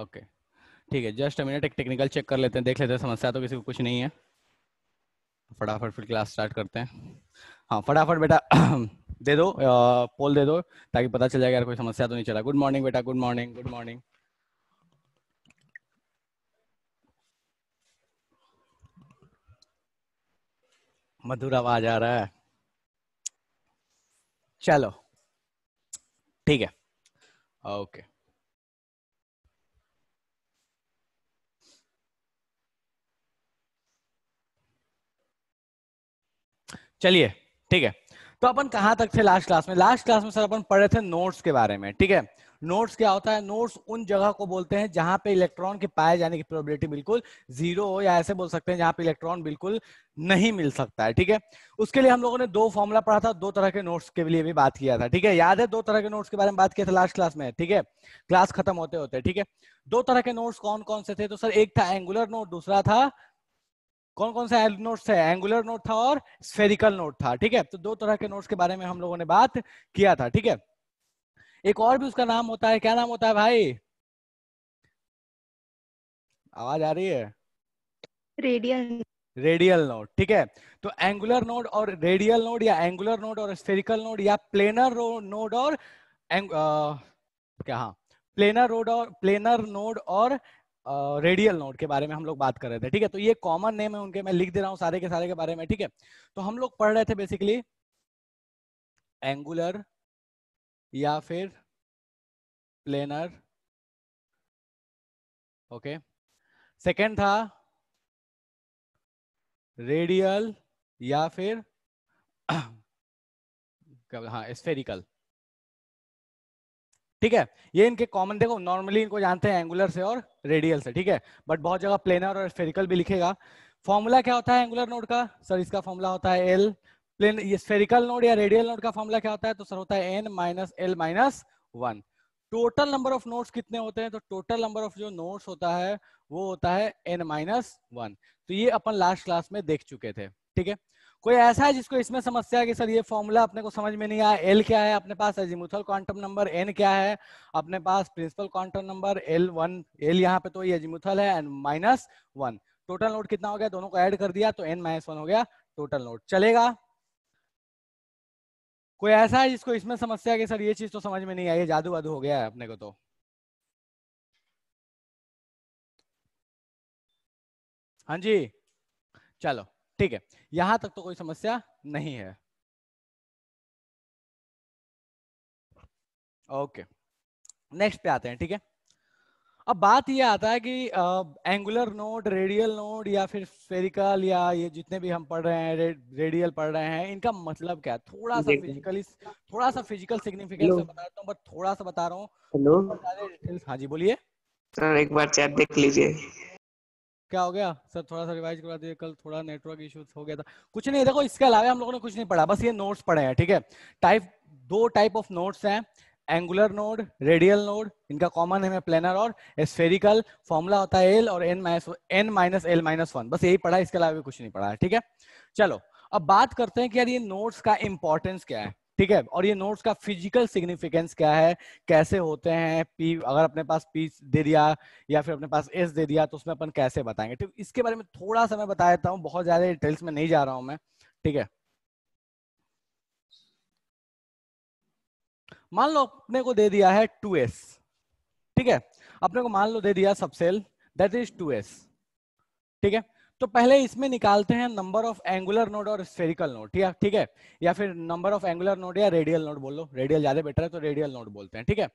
Okay ठीक है just minute एक टेक्निकल चेक कर लेते हैं देख लेते हैं समस्या तो किसी को कुछ नहीं है फटाफट फिर क्लास स्टार्ट करते हैं हाँ फटाफट बेटा दे दो पोल दे दो ताकि पता चल जाएगा यार कोई समस्या तो नहीं चला गुड मॉर्निंग बेटा गुड मॉर्निंग गुड मॉर्निंग मधुर आवाज आ रहा है चलो ठीक है ओके चलिए ठीक है तो अपन कहां तक थे लास्ट क्लास में लास्ट क्लास में सर अपन पढ़े थे नोट्स के बारे में ठीक है नोट्स क्या होता है नोट्स उन जगह को बोलते हैं जहां पे इलेक्ट्रॉन के पाए जाने की प्रोबेबिलिटी बिल्कुल जीरो हो या ऐसे बोल सकते हैं जहां पे इलेक्ट्रॉन बिल्कुल नहीं मिल सकता है ठीक है उसके लिए हम लोगों ने दो फॉर्मुला पढ़ा था दो तरह के नोट्स के लिए भी बात किया था ठीक है याद है दो तरह के नोट्स के बारे में बात किया था लास्ट क्लास में ठीक है क्लास खत्म होते होते ठीक है दो तरह के नोट्स कौन कौन से थे तो सर एक था एंगुलर नोट दूसरा था कौन कौन सा नोट्स है एंगुलर नोट था और स्फेरिकल नोट था ठीक है तो दो तरह के नोट्स के बारे में हम लोगों ने बात किया था ठीक है एक और भी उसका नाम होता है क्या नाम होता है भाई आवाज आ रही है रेडियल रेडियल नोट ठीक है तो एंगुलर नोट और रेडियल नोट या एंगुलर नोट और स्फेरिकल नोट या प्लेनर नोट और एंग, आ, क्या हाँ प्लेनर रोड और प्लेनर नोड और रेडियल नोड के बारे में हम लोग बात कर रहे थे ठीक है तो ये कॉमन नेम है उनके मैं लिख दे रहा हूँ सारे के सारे के बारे में ठीक है तो हम लोग पढ़ रहे थे बेसिकली एंगुलर या फिर प्लेनर ओके सेकेंड था रेडियल या फिर हाँ स्फेरिकल ठीक है ये इनके कॉमन देखो नॉर्मली इनको जानते हैं एंगुलर से और रेडियल से ठीक है बट बहुत जगह प्लेनर और स्फेरिकल भी लिखेगा फॉर्मूला क्या होता है एंगुलर नोड का सर इसका फॉर्मूला होता है एल प्लेन स्फेरिकल नोड या रेडियल नोड का फॉर्मूला क्या होता है तो सर होता है N minus L minus one total number of notes कितने होते हैं तो टोटल नंबर ऑफ जो नोट्स होता है वो होता है एन माइनस वन तो ये अपन लास्ट क्लास में देख चुके थे ठीक है कोई ऐसा है जिसको इसमें समस्या है कि सर ये फॉर्मूला अपने को समझ में नहीं आया एल क्या है अपने पास एजिमुथल क्वांटम नंबर एन क्या है अपने पास principal quantum number L one L यहाँ पे तो ये एजिमुथल है and minus one total note कितना हो गया दोनों को ऐड कर दिया तो एन माइनस वन हो गया टोटल नोट चलेगा कोई ऐसा है जिसको इसमें समस्या है कि सर ये चीज तो समझ में नहीं आई जादू वादू हो गया है अपने को तो हाँ जी चलो ठीक है यहां तक तो कोई समस्या नहीं है ओके नेक्स्ट पे आते हैं ठीक है अब बात ये आता है कि एंगुलर नोड रेडियल नोड या फिर फेरिकल या ये जितने भी हम पढ़ रहे हैं रे, रेडियल पढ़ रहे हैं इनका मतलब क्या है थोड़ा सा फिजिकली थोड़ा सा फिजिकल सिग्निफिकेंस बता देता हूँ बट थोड़ा सा बता रहा हूँ हाँ जी बोलिए सर एक बार चैट देख लीजिए क्या हो गया सर थोड़ा सा रिवाइज करवा दिया कल थोड़ा नेटवर्क इश्यूज हो गया था कुछ नहीं देखो इसके अलावा हम लोगों ने कुछ नहीं पढ़ा बस ये नोट्स पढ़े हैं ठीक है टाइप दो टाइप ऑफ नोट्स हैं एंगुलर नोड रेडियल नोड इनका कॉमन है प्लेनर और स्फेरिकल फॉर्मूला होता है एल और N minus N minus L minus one बस यही पढ़ा इसके अलावा भी कुछ नहीं पढ़ा है ठीक है चलो अब बात करते हैं कि यार ये नोट्स का इंपॉर्टेंस क्या है ठीक है और ये नोट्स का फिजिकल सिग्निफिकेंस क्या है कैसे होते हैं पी अगर अपने पास पी दे दिया या फिर अपने पास एस दे दिया तो उसमें अपन कैसे बताएंगे ठीक इसके बारे में थोड़ा सा मैं बता देता हूँ बहुत ज्यादा डिटेल्स में नहीं जा रहा हूं मैं ठीक है मान लो अपने को दे दिया है टू एस ठीक है अपने को मान लो दे दिया subshell that is two S ठीक है तो पहले इसमें निकालते हैं नंबर ऑफ एंगुलर नोड और स्फेरिकल नोड ठीक है ठीक है या फिर नंबर ऑफ एंगुलर नोड या रेडियल नोड बोलो रेडियल ज्यादा बेटर है तो रेडियल नोड बोलते हैं ठीक है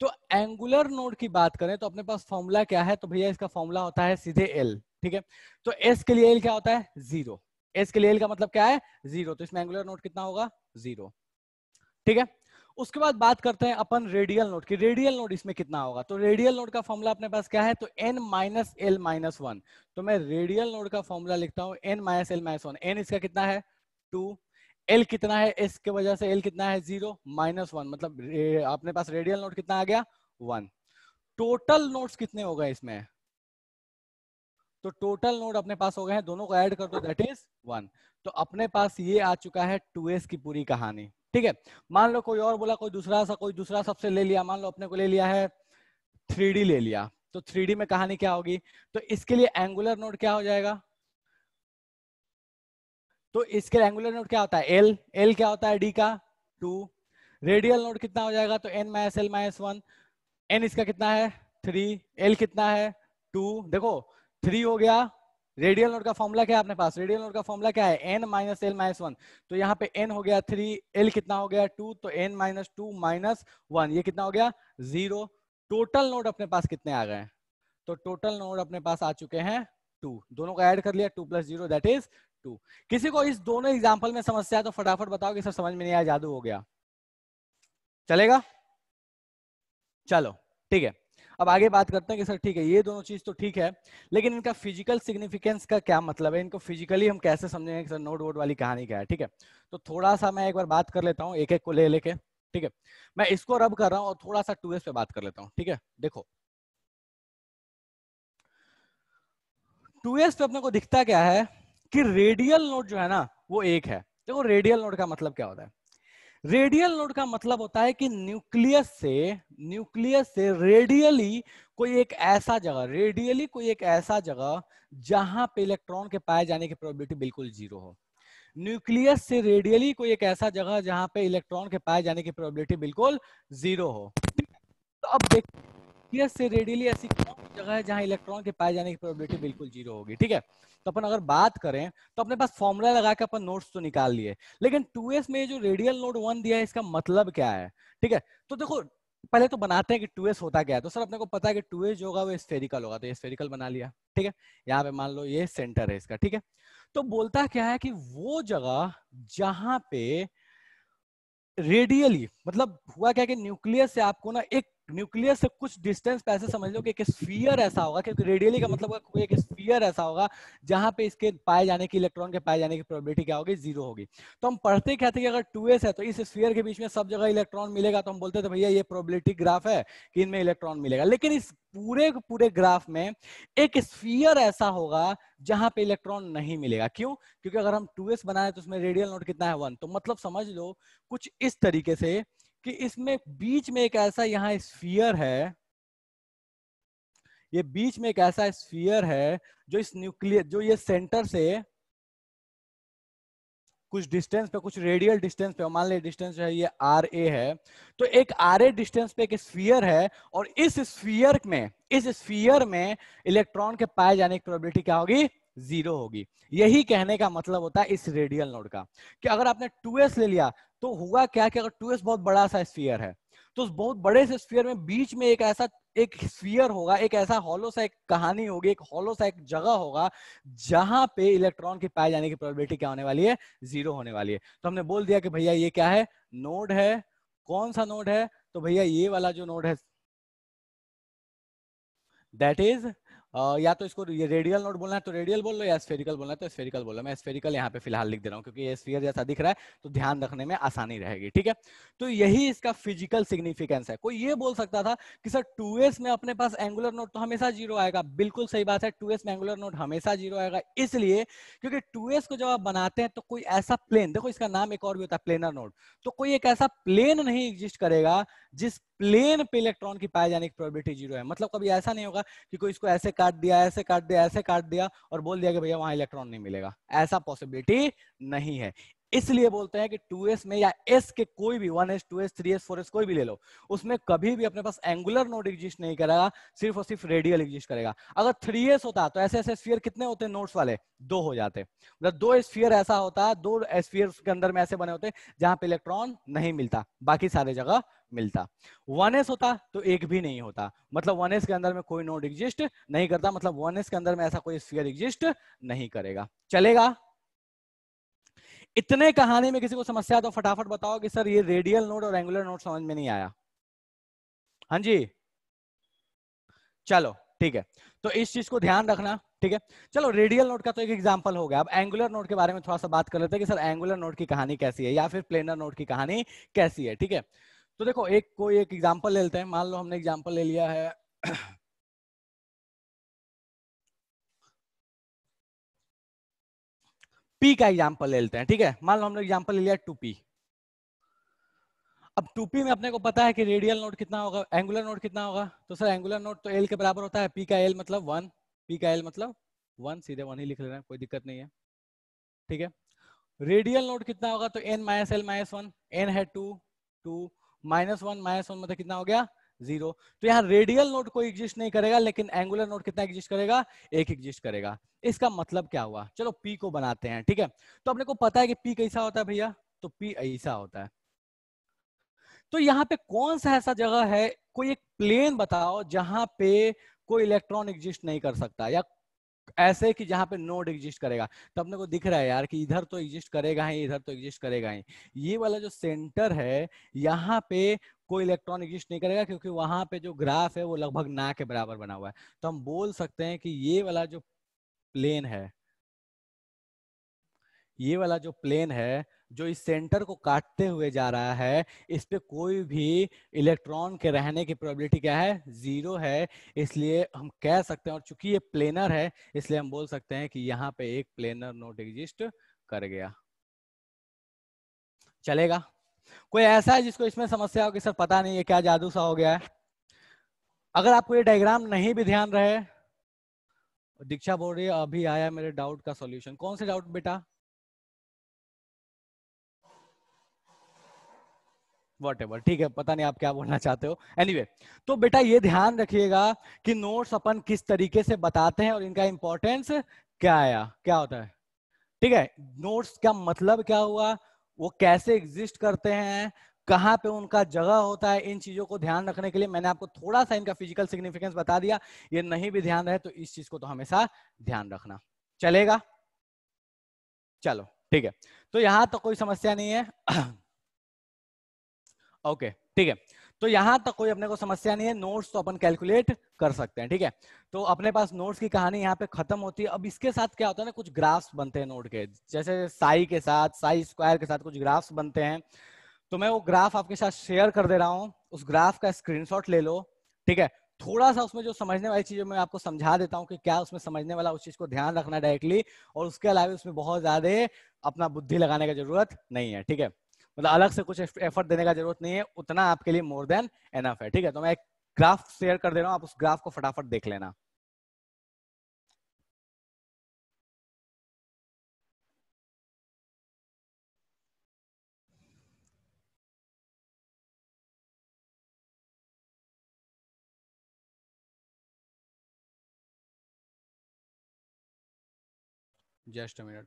तो एंगुलर नोड की बात करें तो अपने पास फॉर्मूला क्या है तो भैया इसका फॉर्मूला होता है सीधे एल ठीक है तो एस के लिए एल क्या होता है जीरो एस के लिए एल का मतलब क्या है जीरो तो इसमें एंगुलर नोड कितना होगा जीरो ठीक है उसके बाद बात करते हैं अपन रेडियल नोट की रेडियल नोट इसमें कितना होगा तो रेडियल नोट का फॉर्मूला अपने पास क्या है तो N minus L minus one तो मैं रेडियल नोट का फॉर्मूला लिखता हूँ N minus L minus one N इसका कितना है टू एल कितना है एस के वजह से एल कितना है जीरो माइनस वन मतलब अपने पास रेडियल नोट कितना आ गया वन टोटल नोट कितने हो गए इसमें तो टोटल नोट अपने पास हो गए हैं दोनों को ऐड कर दो दैट इज वन तो अपने पास ये आ चुका है टू की पूरी कहानी ठीक है मान लो कोई और बोला कोई दूसरा सा कोई दूसरा सबसे ले लिया मान लो अपने को ले लिया है थ्री ले लिया तो थ्री में कहानी क्या होगी तो इसके लिए एंगुलर नोट क्या हो जाएगा तो इसके एंगुलर नोट क्या होता है एल एल क्या होता है डी का टू रेडियल नोट कितना हो जाएगा तो N minus L minus one N इसका कितना है थ्री एल कितना है टू देखो थ्री हो गया रेडियल नोड का फॉर्मूला क्या है अपने पास रेडियल नोड का फॉर्मूला क्या है N minus L minus one तो यहाँ पे एन हो गया थ्री एल कितना हो गया टू तो N minus two minus one ये कितना हो गया जीरो टोटल नोड अपने पास कितने आ गए तो टोटल नोड अपने पास आ चुके हैं टू दोनों का एड कर लिया two plus zero that is two किसी को इस दोनों एग्जाम्पल में समस्या है तो फटाफट बताओ कि सर समझ में नहीं आया जादू हो गया चलेगा चलो ठीक है अब आगे बात करते हैं कि सर ठीक है ये दोनों चीज तो ठीक है लेकिन इनका फिजिकल सिग्निफिकेंस का क्या मतलब है इनको फिजिकली हम कैसे समझेंगे सर नोट वोट वाली कहानी क्या है ठीक है तो थोड़ा सा मैं एक बार बात कर लेता हूँ एक एक को ले लेके ठीक है मैं इसको रब कर रहा हूँ और थोड़ा सा टू पे बात कर लेता हूँ ठीक है देखो टू पे अपने को दिखता क्या है कि रेडियल नोट जो है ना वो एक है देखो रेडियल नोट का मतलब क्या होता है रेडियल नोड का मतलब होता है कि न्यूक्लियस से न्यूक्लियस से रेडियली कोई एक ऐसा जगह रेडियली कोई एक ऐसा जगह जहां पे इलेक्ट्रॉन के पाए जाने की प्रोबेबिलिटी बिल्कुल जीरो हो न्यूक्लियस से रेडियली कोई एक ऐसा जगह जहां पे इलेक्ट्रॉन के पाए जाने की प्रोबेबिलिटी बिल्कुल जीरो हो तो अब देखिए से रेडियली ऐसी जगह है जहां इलेक्ट्रॉन के पाए जाने की प्रोबेबिलिटी बिल्कुल जीरो होगी ठीक है तो अपन अगर बात करें तो अपने पास फॉर्मूला लगा के अपन नोट्स तो निकाल लिए लेकिन टू में जो रेडियल नोट वन दिया है इसका मतलब क्या है ठीक है तो देखो पहले तो बनाते हैं कि टू होता क्या है तो सर अपने को पता है कि टू जो होगा वो स्फेरिकल होगा तो ये स्फेरिकल बना लिया ठीक है यहाँ पे मान लो ये सेंटर है इसका ठीक है तो बोलता क्या है कि वो जगह जहां पे रेडियली मतलब हुआ क्या कि न्यूक्लियस से आपको ना एक न्यूक्लियस से कुछ डिस्टेंस पे ऐसे समझ लो कि एक स्फीयर ऐसा होगा क्योंकि रेडियली का मतलब कोई एक स्फीयर ऐसा होगा जहां पे इसके पाए जाने की इलेक्ट्रॉन के पाए जाने की प्रोबेबिलिटी क्या होगी जीरो होगी तो हम पढ़ते क्या थे कि अगर टू है तो इस स्फीयर के बीच में सब जगह इलेक्ट्रॉन मिलेगा तो हम बोलते थे भैया ये प्रोबेबिलिटी ग्राफ है कि इनमें इलेक्ट्रॉन मिलेगा लेकिन इस पूरे पूरे ग्राफ में एक स्फीयर ऐसा होगा जहां पे इलेक्ट्रॉन नहीं मिलेगा क्यों क्योंकि अगर हम 2s बनाए तो उसमें रेडियल नोट कितना है वन तो मतलब समझ लो कुछ इस तरीके से कि इसमें बीच में एक ऐसा यहाँ स्फीयर है ये बीच में एक ऐसा स्फीयर है जो इस न्यूक्लियर जो ये सेंटर से कुछ डिस्टेंस पे कुछ रेडियल डिस्टेंस पे मान लिया डिस्टेंस जो है ये आर ए है तो एक आर ए डिस्टेंस पे एक स्फीयर है और इस स्फीयर में इस स्फीयर में इलेक्ट्रॉन के पाए जाने की प्रोबेबिलिटी क्या होगी जीरो होगी यही कहने का मतलब होता है इस रेडियल नोड का कि अगर आपने 2s ले लिया तो हुआ क्या कि अगर टू बहुत बड़ा सा स्फीयर है तो उस बहुत बड़े से स्फीयर में बीच में एक ऐसा एक स्फीयर होगा एक ऐसा हॉलो सा एक कहानी होगी एक हॉलो सा एक जगह होगा जहां पे इलेक्ट्रॉन के पाए जाने की प्रोबेबिलिटी क्या होने वाली है जीरो होने वाली है तो हमने बोल दिया कि भैया ये क्या है नोड है कौन सा नोड है तो भैया ये वाला जो नोड है दैट इज या तो इसको ये रेडियल नोट बोलना है तो रेडियल बोल लो या स्फेरिकल बोलना है तो स्फेरिकल बोल लो मैं स्फेरिकल यहाँ पे फिलहाल लिख दे रहा हूँ क्योंकि ये स्फीयर जैसा दिख रहा है तो ध्यान रखने में आसानी रहेगी ठीक है तो यही इसका फिजिकल सिग्निफिकेंस है कोई ये बोल सकता था कि सर टू में अपने पास एंगुलर नोट तो हमेशा जीरो आएगा बिल्कुल सही बात है टू में एंगुलर नोट हमेशा जीरो आएगा इसलिए क्योंकि टू को जब आप बनाते हैं तो कोई ऐसा प्लेन देखो इसका नाम एक और भी होता है प्लेनर नोट तो कोई एक ऐसा प्लेन नहीं एग्जिस्ट करेगा जिस प्लेन पे इलेक्ट्रॉन की पाए जाने की प्रोबेबिलिटी जीरो है मतलब कभी ऐसा नहीं होगा कि कोई इसको ऐसे काट दिया ऐसे काट दिया ऐसे काट दिया और बोल दिया कि भैया वहां इलेक्ट्रॉन नहीं मिलेगा ऐसा पॉसिबिलिटी नहीं है इसलिए बोलते हैं कि 2s में या s के कोई भी 1s, 2s, 3s, 4s कोई भी ले लो उसमें कभी भी अपने पास एंगुलर नोड एग्जिस्ट नहीं करेगा सिर्फ और सिर्फ रेडियल एग्जिस्ट करेगा अगर 3s होता तो ऐसे ऐसे स्फीयर कितने होते नोड्स वाले दो हो जाते मतलब दो स्फीयर ऐसा होता दो स्फीयर के अंदर में ऐसे बने होते जहां पर इलेक्ट्रॉन नहीं मिलता बाकी सारे जगह मिलता वन एस होता तो एक भी नहीं होता मतलब वन एस के अंदर में कोई नोट एग्जिस्ट नहीं करता मतलब वन एस के अंदर में ऐसा कोई स्फीयर एग्जिस्ट नहीं करेगा चलेगा इतने कहानी में किसी को समस्या तो फटाफट बताओ कि सर ये रेडियल नोट और एंगुलर नोट समझ में नहीं आया हाँ जी चलो ठीक है तो इस चीज को ध्यान रखना ठीक है चलो रेडियल नोट का तो एक एग्जांपल हो गया अब एंगुलर नोट के बारे में थोड़ा सा बात कर लेते हैं कि सर एंगुलर नोट की कहानी कैसी है या फिर प्लेनर नोट की कहानी कैसी है ठीक है तो देखो एक कोई एक एग्जाम्पल ले लेते हैं मान लो हमने एग्जाम्पल ले लिया है पी का एग्जाम्पल ले लेते हैं ठीक है मान लो हमने एग्जाम्पल ले लिया टू पी अब टू पी में अपने को पता है कि रेडियल नोट कितना होगा एंगुलर नोट कितना होगा तो सर एंगुलर नोट तो एल के बराबर होता है पी का एल मतलब वन पी का एल मतलब वन सीधे वन ही लिख ले रहे हैं कोई दिक्कत नहीं है ठीक है रेडियल नोट कितना होगा तो N minus L minus one N है two two minus one minus one मतलब कितना हो गया जीरो तो यहाँ रेडियल नोट कोई एग्जिस्ट नहीं करेगा लेकिन एंगुलर नोट कितना एग्जिस्ट करेगा एक एग्जिस्ट करेगा इसका मतलब क्या हुआ चलो पी को बनाते हैं ठीक है तो अपने को पता है कि पी कैसा होता है भैया तो पी ऐसा होता है तो यहाँ पे कौन सा ऐसा जगह है कोई एक प्लेन बताओ जहां पे कोई इलेक्ट्रॉन एग्जिस्ट नहीं कर सकता या ऐसे कि जहां पे नोड एग्जिस्ट करेगा तो अपने को दिख रहा है यार कि इधर तो एग्जिस्ट करेगा ही इधर तो एग्जिस्ट करेगा ही ये वाला जो सेंटर है यहाँ पे कोई इलेक्ट्रॉन एग्जिस्ट नहीं करेगा क्योंकि वहां पे जो ग्राफ है वो लगभग ना के बराबर बना हुआ है तो हम बोल सकते हैं कि ये वाला जो प्लेन है ये वाला जो प्लेन है जो इस सेंटर को काटते हुए जा रहा है इस पर कोई भी इलेक्ट्रॉन के रहने की प्रोबेबिलिटी क्या है जीरो है इसलिए हम कह सकते हैं और चूंकि ये प्लेनर है इसलिए हम बोल सकते हैं कि यहाँ पे एक प्लेनर नोट एग्जिस्ट कर गया चलेगा कोई ऐसा है जिसको इसमें समस्या हो कि सर पता नहीं है क्या जादू सा हो गया है अगर आपको ये डायग्राम नहीं भी ध्यान रहे दीक्षा बोल रही है अभी आया मेरे डाउट का सॉल्यूशन कौन से डाउट बेटा वॉट एवर ठीक है पता नहीं आप क्या बोलना चाहते हो एनीवे anyway, तो बेटा ये ध्यान रखिएगा कि नोट्स अपन किस तरीके से बताते हैं और इनका इंपॉर्टेंस क्या आया क्या होता है ठीक है नोट्स का मतलब क्या हुआ वो कैसे एग्जिस्ट करते हैं कहाँ पे उनका जगह होता है इन चीजों को ध्यान रखने के लिए मैंने आपको थोड़ा सा इनका फिजिकल सिग्निफिकेंस बता दिया ये नहीं भी ध्यान रहे तो इस चीज को तो हमेशा ध्यान रखना चलेगा चलो ठीक है तो यहां तो कोई समस्या नहीं है ओके ठीक है तो यहां तक कोई अपने को समस्या नहीं है नोट्स तो अपन कैलकुलेट कर सकते हैं ठीक है तो अपने पास नोट्स की कहानी यहाँ पे खत्म होती है अब इसके साथ क्या होता है ना कुछ ग्राफ्स बनते हैं नोट के जैसे साई के साथ साई स्क्वायर के साथ कुछ ग्राफ्स बनते हैं तो मैं वो ग्राफ आपके साथ शेयर कर दे रहा हूँ उस ग्राफ का स्क्रीनशॉट ले लो ठीक है थोड़ा सा उसमें जो समझने वाली चीज मैं आपको समझा देता हूँ कि क्या उसमें समझने वाला उस चीज को ध्यान रखना डायरेक्टली और उसके अलावा उसमें बहुत ज्यादा अपना बुद्धि लगाने की जरूरत नहीं है ठीक है मतलब अलग से कुछ एफर्ट देने का जरूरत नहीं है उतना आपके लिए मोर देन एनफ है ठीक है तो मैं एक ग्राफ शेयर कर दे रहा हूँ आप उस ग्राफ को फटाफट देख लेना जस्ट अ मिनट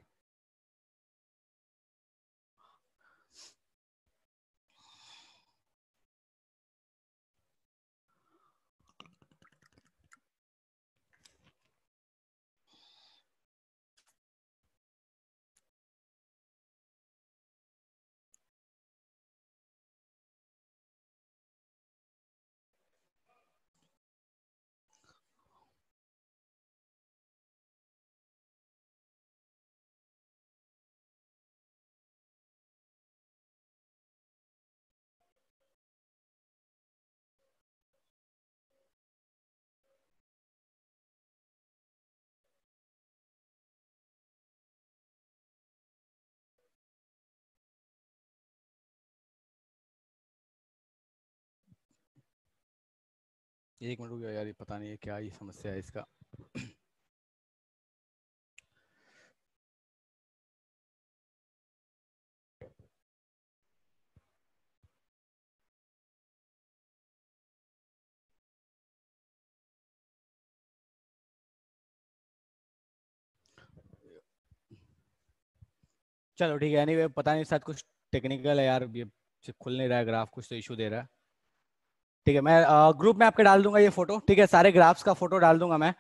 एक मिनट गया यार ये पता नहीं है क्या ये समस्या है इसका चलो ठीक है एनीवे anyway, पता नहीं शायद कुछ टेक्निकल है यार ये खुल नहीं रहा है ग्राफ कुछ तो इशू दे रहा है ठीक है मैं ग्रुप में आपके डाल दूंगा ये फोटो ठीक है सारे ग्राफ्स का फोटो डाल दूंगा मैं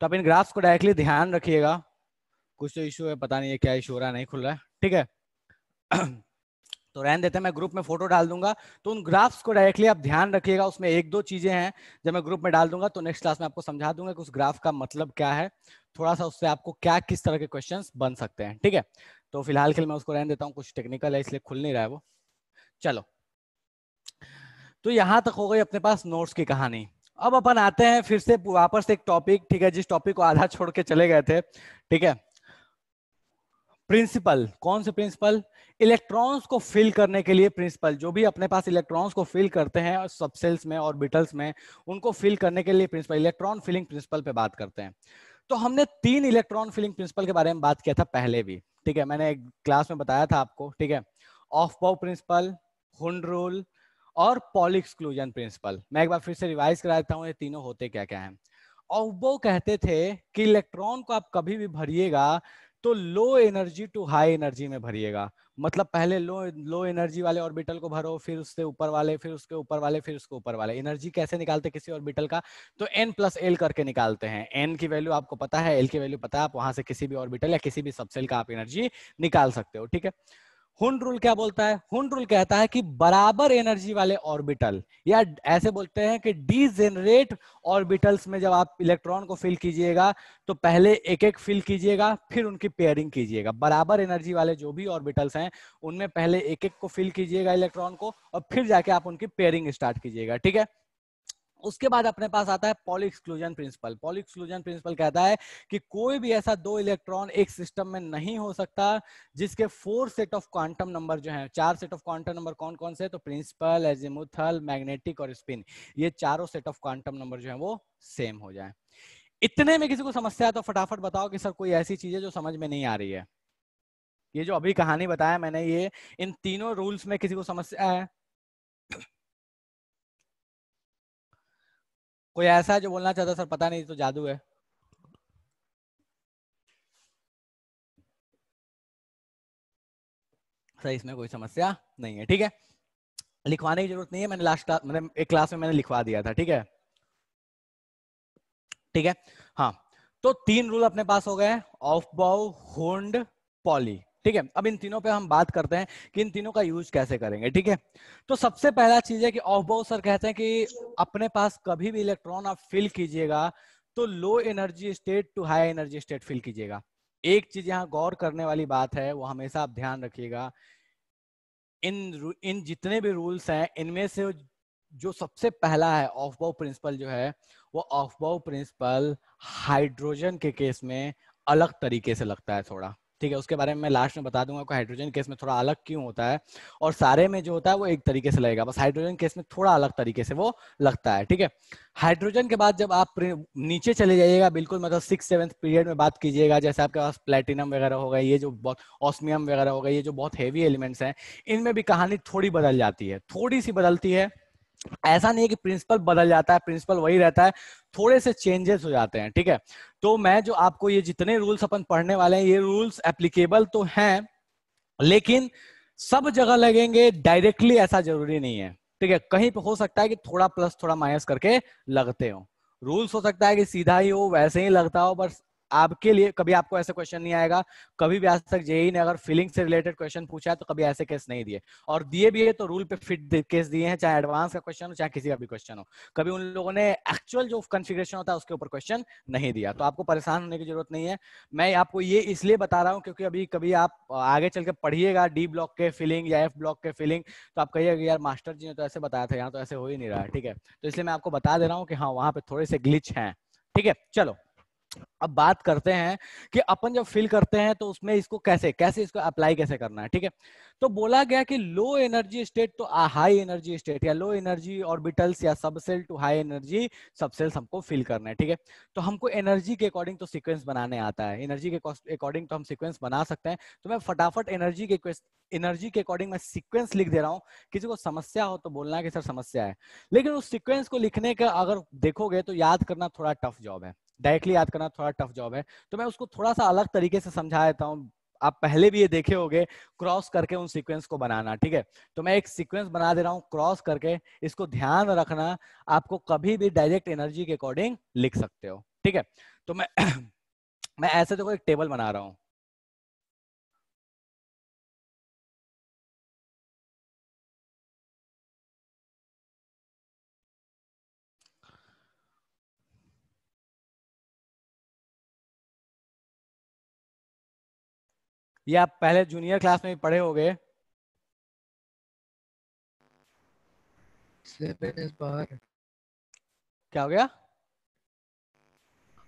तो आप इन ग्राफ्स को डायरेक्टली ध्यान रखिएगा कुछ तो इशू है पता नहीं है क्या इशू हो रहा है नहीं खुल रहा है ठीक है तो रहन देते हैं मैं ग्रुप में फोटो डाल दूंगा तो उन ग्राफ्स को डायरेक्टली आप ध्यान रखिएगा उसमें एक दो चीजें हैं जब मैं ग्रुप में डाल दूंगा तो नेक्स्ट क्लास में आपको समझा दूंगा कि उस ग्राफ का मतलब क्या है थोड़ा सा उससे आपको क्या किस तरह के क्वेश्चन बन सकते हैं ठीक है तो फिलहाल के लिए मैं उसको रहन देता हूँ कुछ टेक्निकल है इसलिए खुल नहीं रहा है वो चलो तो यहां तक हो गई अपने पास नोट्स की कहानी अब अपन आते हैं फिर से वापस एक टॉपिक ठीक है जिस टॉपिक को आधा छोड़ के चले गए थे ठीक है प्रिंसिपल कौन से प्रिंसिपल इलेक्ट्रॉन्स को फिल करने के लिए प्रिंसिपल जो भी अपने पास इलेक्ट्रॉन्स को फिल करते हैं सबसेल्स में और बिटल्स में उनको फिल करने के लिए प्रिंसिपल इलेक्ट्रॉन फिलिंग प्रिंसिपल पे बात करते हैं तो हमने तीन इलेक्ट्रॉन फिलिंग प्रिंसिपल के बारे में बात किया था पहले भी ठीक है मैंने एक क्लास में बताया था आपको ठीक है aufbau principle Hund rule और पॉलिक्सक्लूजन प्रिंसिपल मैं एक बार फिर से रिवाइज करा देता हूँ ये तीनों होते क्या क्या हैं और वो कहते थे कि इलेक्ट्रॉन को आप कभी भी भरिएगा तो low energy to high energy में भरिएगा मतलब पहले लो लो एनर्जी वाले ऑर्बिटल को भरो फिर उससे ऊपर वाले फिर उसके ऊपर वाले फिर उसके ऊपर वाले एनर्जी कैसे निकालते किसी ऑर्बिटल का तो एन प्लस एल करके निकालते हैं एन की वैल्यू आपको पता है एल की वैल्यू पता है आप वहां से किसी भी ऑर्बिटल या किसी भी सबसेल का आप एनर्जी निकाल सकते हो ठीक है हुंड रूल क्या बोलता है हुंड रूल कहता है कि बराबर एनर्जी वाले ऑर्बिटल या ऐसे बोलते हैं कि डीजेनरेट ऑर्बिटल्स में जब आप इलेक्ट्रॉन को फिल कीजिएगा तो पहले एक एक फिल कीजिएगा फिर उनकी पेयरिंग कीजिएगा बराबर एनर्जी वाले जो भी ऑर्बिटल्स हैं उनमें पहले एक एक को फिल कीजिएगा इलेक्ट्रॉन को और फिर जाके आप उनकी पेयरिंग स्टार्ट कीजिएगा ठीक है उसके बाद अपने पास आता है Pauli exclusion principle Pauli exclusion principle कहता है कि कोई भी ऐसा दो इलेक्ट्रॉन एक सिस्टम में नहीं हो सकता जिसके four set of quantum number जो है चार सेट ऑफ क्वांटम नंबर कौन कौन से तो प्रिंसिपल एजिमुथल मैग्नेटिक और स्पिन ये चारों सेट ऑफ क्वांटम नंबर जो है वो सेम हो जाए इतने में किसी को समस्या है तो फटाफट बताओ कि सर कोई ऐसी चीज है जो समझ में नहीं आ रही है ये जो अभी कहानी बताया मैंने ये इन तीनों रूल्स में किसी को समस्या है कोई ऐसा है जो बोलना चाहता सर पता नहीं तो जादू है सर इसमें कोई समस्या नहीं है ठीक है लिखवाने की जरूरत नहीं है मैंने लास्ट क्लास मतलब एक क्लास में मैंने लिखवा दिया था ठीक है ठीक है हाँ तो तीन रूल अपने पास हो गए ऑफ बाउ होंड पॉली ठीक है अब इन तीनों पे हम बात करते हैं कि इन तीनों का यूज कैसे करेंगे ठीक है तो सबसे पहला चीज है कि ऑफ बो सर कहते हैं कि अपने पास कभी भी इलेक्ट्रॉन आप फिल कीजिएगा तो low energy state to high energy state fill कीजिएगा एक चीज यहाँ गौर करने वाली बात है वो हमेशा आप ध्यान रखिएगा इन इन जितने भी रूल्स हैं इनमें से जो सबसे पहला है ऑफ बो प्रिंसिपल जो है वो ऑफ बो प्रिंसिपल हाइड्रोजन के केस में अलग तरीके से लगता है थोड़ा ठीक है उसके बारे में मैं लास्ट में बता दूंगा कि हाइड्रोजन केस में थोड़ा अलग क्यों होता है और सारे में जो होता है वो एक तरीके से लगेगा बस हाइड्रोजन केस में थोड़ा अलग तरीके से वो लगता है ठीक है हाइड्रोजन के बाद जब आप नीचे चले जाइएगा बिल्कुल मतलब सिक्स सेवन्थ पीरियड में बात कीजिएगा जैसे आपके पास प्लेटिनम वगैरह हो गए ये जो बहुत ऑस्मियम वगैरह हो गए ये जो बहुत हेवी एलिमेंट्स हैं इनमें भी कहानी थोड़ी बदल जाती है थोड़ी सी बदलती है ऐसा नहीं है कि प्रिंसिपल बदल जाता है प्रिंसिपल वही रहता है थोड़े से चेंजेस हो जाते हैं ठीक है तो मैं जो आपको ये जितने रूल्स अपन पढ़ने वाले हैं ये रूल्स एप्लीकेबल तो हैं लेकिन सब जगह लगेंगे डायरेक्टली ऐसा जरूरी नहीं है ठीक है कहीं पर हो सकता है कि थोड़ा प्लस थोड़ा माइनस करके लगते हो रूल्स हो सकता है कि सीधा ही हो वैसे ही लगता हो बस आपके लिए कभी आपको ऐसा क्वेश्चन नहीं आएगा कभी भी आज तक जेई ने अगर फीलिंग से रिलेटेड क्वेश्चन पूछा है तो कभी ऐसे केस नहीं दिए और दिए भी है तो रूल पे फिट केस दिए हैं चाहे एडवांस का क्वेश्चन हो चाहे किसी का भी क्वेश्चन हो कभी उन लोगों ने एक्चुअल जो कन्फिग्रेशन होता है उसके ऊपर क्वेश्चन नहीं दिया तो आपको परेशान होने की जरूरत नहीं है मैं आपको ये इसलिए बता रहा हूँ क्योंकि अभी कभी आप आगे चल के पढ़िएगा डी ब्लॉक के फीलिंग या एफ ब्लॉक के फीलिंग तो आप कहिएगा यार मास्टर जी ने तो ऐसे बताया था यहाँ तो ऐसे हो ही नहीं रहा ठीक है तो इसलिए मैं आपको बता दे रहा हूँ कि हाँ वहाँ पे थोड़े से ग्लिच है ठीक है चलो अब बात करते हैं कि अपन जब फिल करते हैं तो उसमें इसको कैसे कैसे इसको अप्लाई कैसे करना है ठीक है तो बोला गया कि low energy state to high energy state या लो एनर्जी ऑर्बिटल्स या subshell to high energy subshells हमको फिल करना है ठीक है तो हमको एनर्जी के अकॉर्डिंग तो सिक्वेंस बनाने आता है एनर्जी के अकॉर्डिंग तो हम सिक्वेंस बना सकते हैं तो मैं फटाफट एनर्जी के एनर्जी के अकॉर्डिंग मैं सीक्वेंस लिख दे रहा हूँ किसी को समस्या हो तो बोलना कि सर समस्या है लेकिन उस सीक्वेंस को लिखने का अगर देखोगे तो याद करना थोड़ा टफ जॉब है डायरेक्टली याद करना थोड़ा टफ जॉब है तो मैं उसको थोड़ा सा अलग तरीके से समझा देता हूँ आप पहले भी ये देखे होंगे क्रॉस करके उन सीक्वेंस को बनाना ठीक है तो मैं एक सीक्वेंस बना दे रहा हूँ क्रॉस करके इसको ध्यान रखना आपको कभी भी डायरेक्ट एनर्जी के अकॉर्डिंग लिख सकते हो ठीक है तो मैं मैं ऐसे देखो एक टेबल बना रहा हूँ ये आप पहले जूनियर क्लास में भी पढ़े हो गए क्या हो गया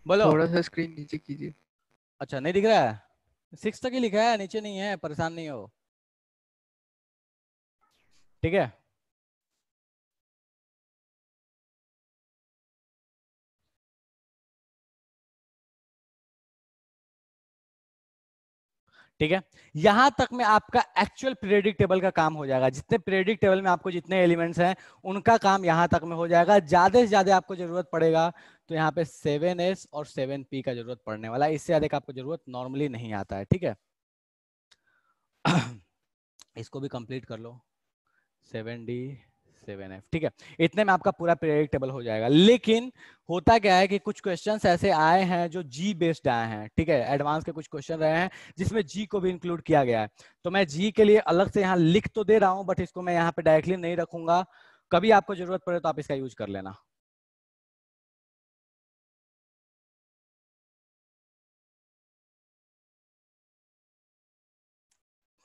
बोलो थोड़ा सा स्क्रीन नीचे कीजिए अच्छा नहीं दिख रहा है सिक्स तक ही लिखा है नीचे नहीं है परेशान नहीं हो ठीक है ठीक है यहां तक में आपका एक्चुअल पीरियडिक टेबल का काम हो जाएगा जितने पीरियडिक टेबल में आपको जितने एलिमेंट्स हैं उनका काम यहां तक में हो जाएगा ज्यादा से ज्यादा आपको जरूरत पड़ेगा तो यहाँ पे सेवन एस और सेवन पी का जरूरत पड़ने वाला है इससे अधिक आपको जरूरत नॉर्मली नहीं आता है ठीक है इसको भी कंप्लीट कर लो सेवन डी सेवन एफ ठीक है इतने में आपका पूरा पीरियडिक टेबल हो जाएगा लेकिन होता क्या है कि कुछ क्वेश्चंस ऐसे आए हैं जो जी बेस्ड आए हैं ठीक है एडवांस के कुछ क्वेश्चन रहे हैं जिसमें जी को भी इंक्लूड किया गया है तो मैं जी के लिए अलग से यहाँ लिख तो दे रहा हूँ बट इसको मैं यहाँ पे डायरेक्टली नहीं रखूंगा कभी आपको जरूरत पड़े तो आप इसका यूज कर लेना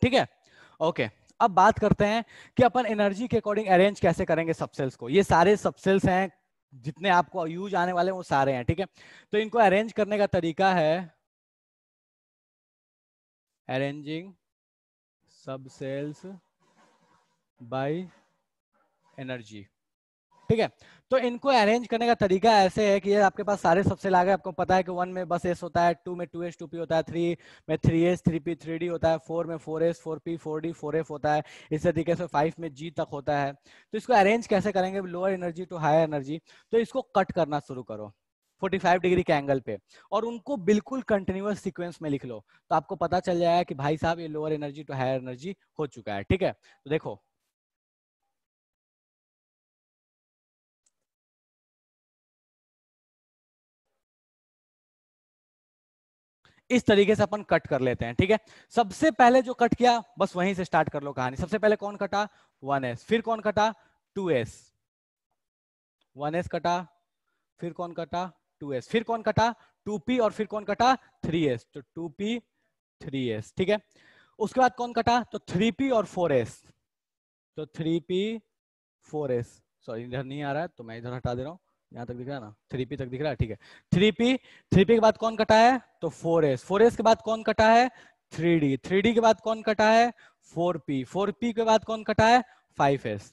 ठीक है ओके okay. अब बात करते हैं कि अपन एनर्जी के अकॉर्डिंग अरेंज कैसे करेंगे सबसेल्स को ये सारे सबसेल्स हैं जितने आपको यूज आने वाले हैं वो सारे हैं ठीक है तो इनको अरेंज करने का तरीका है अरेंजिंग सबसेल्स बाय एनर्जी ठीक है तो इनको अरेंज करने का तरीका ऐसे है कि ये आपके पास सारे सबसे लागे आपको पता है कि वन में बस एस होता है टू में टू एस टू पी होता है थ्री में three S three P three D होता है फोर में four S four P four D four F होता है इस तरीके से फाइव में जी तक होता है तो इसको अरेंज कैसे करेंगे lower energy to higher energy तो इसको कट करना शुरू करो 45 डिग्री के एंगल पे और उनको बिल्कुल कंटिन्यूस सीक्वेंस में लिख लो तो आपको पता चल जाएगा कि भाई साहब ये lower energy to higher energy हो चुका है ठीक है तो देखो इस तरीके से अपन कट कर लेते हैं ठीक है सबसे पहले जो कट किया बस वहीं से स्टार्ट कर लो कहानी सबसे पहले कौन कटा वन एस फिर कौन कटा टू एस वन एस कटा फिर कौन कटा टू एस फिर कौन कटा टू पी और फिर कौन कटा थ्री एस तो टू पी थ्री एस ठीक है उसके बाद कौन कटा तो थ्री पी और फोर एस तो three P four S sorry इधर नहीं आ रहा है तो मैं इधर हटा दे रहा हूं यहाँ तक दिख रहा है ना थ्री पी तक दिख रहा है ठीक है थ्री पी थ्री पी के बाद कौन कटा है तो फोर एस फोर एस के बाद कौन कटा है थ्री डी थ्री डी के बाद कौन कटा है फोर पी फोर पी के बाद कौन कटा है फाइव एस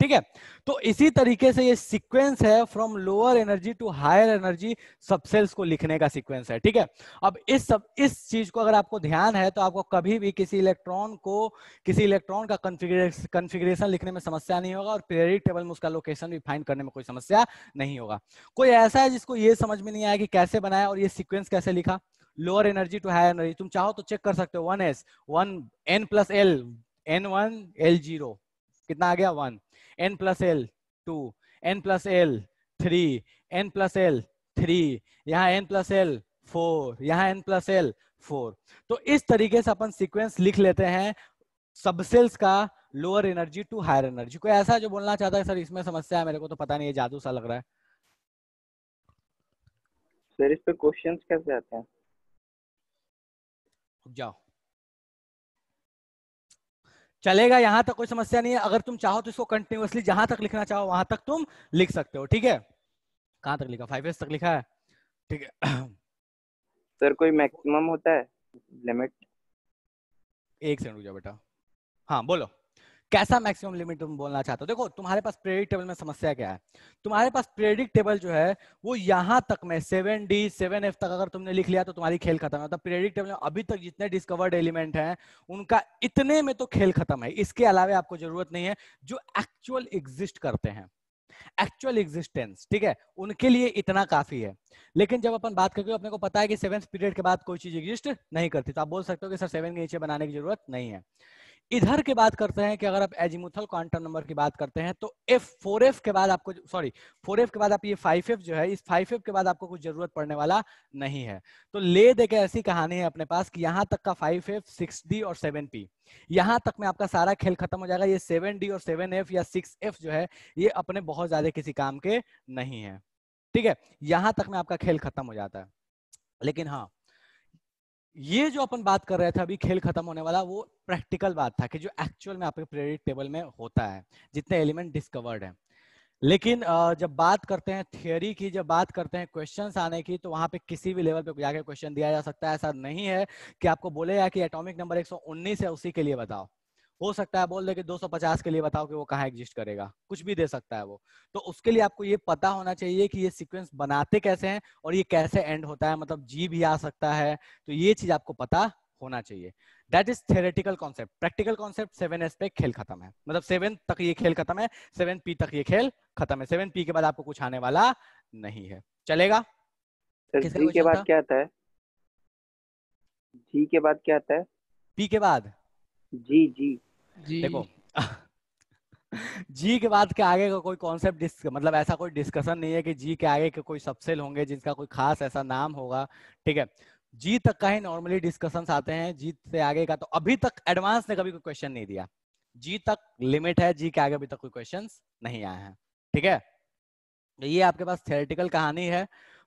ठीक है तो इसी तरीके से ये सीक्वेंस है from lower energy to higher energy subshells को लिखने का सीक्वेंस है ठीक है अब इस सब इस चीज को अगर आपको ध्यान है तो आपको कभी भी किसी इलेक्ट्रॉन को किसी इलेक्ट्रॉन का कंफिग्रेशन लिखने में समस्या नहीं होगा और पीरियडिक टेबल में उसका लोकेशन भी फाइन करने में कोई समस्या नहीं होगा कोई ऐसा है जिसको ये समझ में नहीं आया कि कैसे बनाया और ये सिक्वेंस कैसे लिखा lower energy to higher energy तुम चाहो तो चेक कर सकते हो one S one N plus L N one L zero कितना आ गया one N plus L two N plus L three N plus L three यहाँ एन प्लस एल फोर यहाँ एन प्लस एल फोर तो इस तरीके से अपन sequence लिख लेते हैं सबसेल्स का lower energy to higher energy कोई ऐसा जो बोलना चाहता है सर इसमें समस्या है मेरे को तो पता नहीं है जादू सा लग रहा है सर इस पे क्वेश्चंस कैसे आते हैं जाओ चलेगा यहां तक कोई समस्या नहीं है अगर तुम चाहो तो इसको कंटिन्यूसली जहां तक लिखना चाहो वहां तक तुम लिख सकते हो ठीक है कहां तक लिखा फाइव तक लिखा है ठीक है सर कोई मैक्सिमम होता है लिमिट एक सेकंड रुक जा बेटा हाँ बोलो कैसा मैक्सिमम लिमिट तुम बोलना चाहते हो देखो तुम्हारे पास प्रेडिक टेबल में समस्या क्या है तुम्हारे पास प्रेडिक टेबल जो है वो यहां तक में सेवन डी सेवन एफ तक अगर तुमने लिख लिया तो तुम्हारी खेल खत्म है तो प्रेडिक टेबल में अभी तक जितने डिस्कवर्ड एलिमेंट हैं उनका इतने में तो खेल खत्म है इसके अलावा आपको जरूरत नहीं है जो एक्चुअल एग्जिस्ट करते हैं एक्चुअल एग्जिस्टेंस ठीक है उनके लिए इतना काफी है लेकिन जब अपन बात करके अपने को पता है कि सेवन पीरियड के बाद कोई चीज एग्जिस्ट नहीं करती तो आप बोल सकते हो कि सर सेवन के नीचे बनाने की जरूरत नहीं है इधर की बात करते हैं कि अगर आप एजिमुथल क्वांटम नंबर की बात करते हैं तो एफ फोर एफ के बाद आपको सॉरी फोर एफ के बाद आप ये फाइव एफ जो है इस फाइव एफ के बाद आपको कुछ जरूरत पड़ने वाला नहीं है तो ले दे के ऐसी कहानी है अपने पास कि यहां तक का फाइव एफ सिक्स डी और सेवन पी यहां तक में आपका सारा खेल खत्म हो जाएगा ये सेवन डी और सेवन एफ या सिक्स एफ जो है ये अपने बहुत ज्यादा किसी काम के नहीं है ठीक है यहां तक में आपका खेल खत्म हो जाता है लेकिन हाँ ये जो अपन बात कर रहे थे अभी खेल खत्म होने वाला वो प्रैक्टिकल बात था कि जो एक्चुअल में आपके पीरियडिक टेबल में होता है जितने एलिमेंट डिस्कवर्ड है लेकिन जब बात करते हैं थियोरी की जब बात करते हैं क्वेश्चंस आने की तो वहां पे किसी भी लेवल पे जाके क्वेश्चन दिया जा सकता है ऐसा नहीं है कि आपको बोले या कि एटॉमिक नंबर 119 है उसी के लिए बताओ हो सकता है बोल दे कि 250 के लिए बताओ कि वो कहाँ एग्जिस्ट करेगा कुछ भी दे सकता है वो तो उसके लिए आपको ये पता होना चाहिए कि ये सीक्वेंस बनाते कैसे हैं और ये कैसे एंड होता है मतलब जी भी आ सकता है तो ये चीज आपको पता होना चाहिए that is theoretical concept practical concept seven S पे खेल खत्म है मतलब सेवन तक ये खेल खत्म है सेवन पी तक ये खेल खत्म है सेवन पी के बाद आपको कुछ आने वाला नहीं है चलेगा जी के बाद क्या आता है जी के बाद क्या आता है पी के बाद जी जी जी देखो जी के बाद के आगे का कोई कॉन्सेप्ट मतलब ऐसा कोई डिस्कशन नहीं है कि जी के आगे के कोई सबसेल होंगे जिनका कोई खास ऐसा नाम होगा ठीक है जी तक का ही नॉर्मली डिस्कशन आते हैं जी से आगे का तो अभी तक एडवांस ने कभी कोई क्वेश्चन नहीं दिया जी तक लिमिट है जी के आगे अभी तक कोई क्वेश्चन नहीं आए हैं ठीक है तो ये आपके पास थियरटिकल कहानी है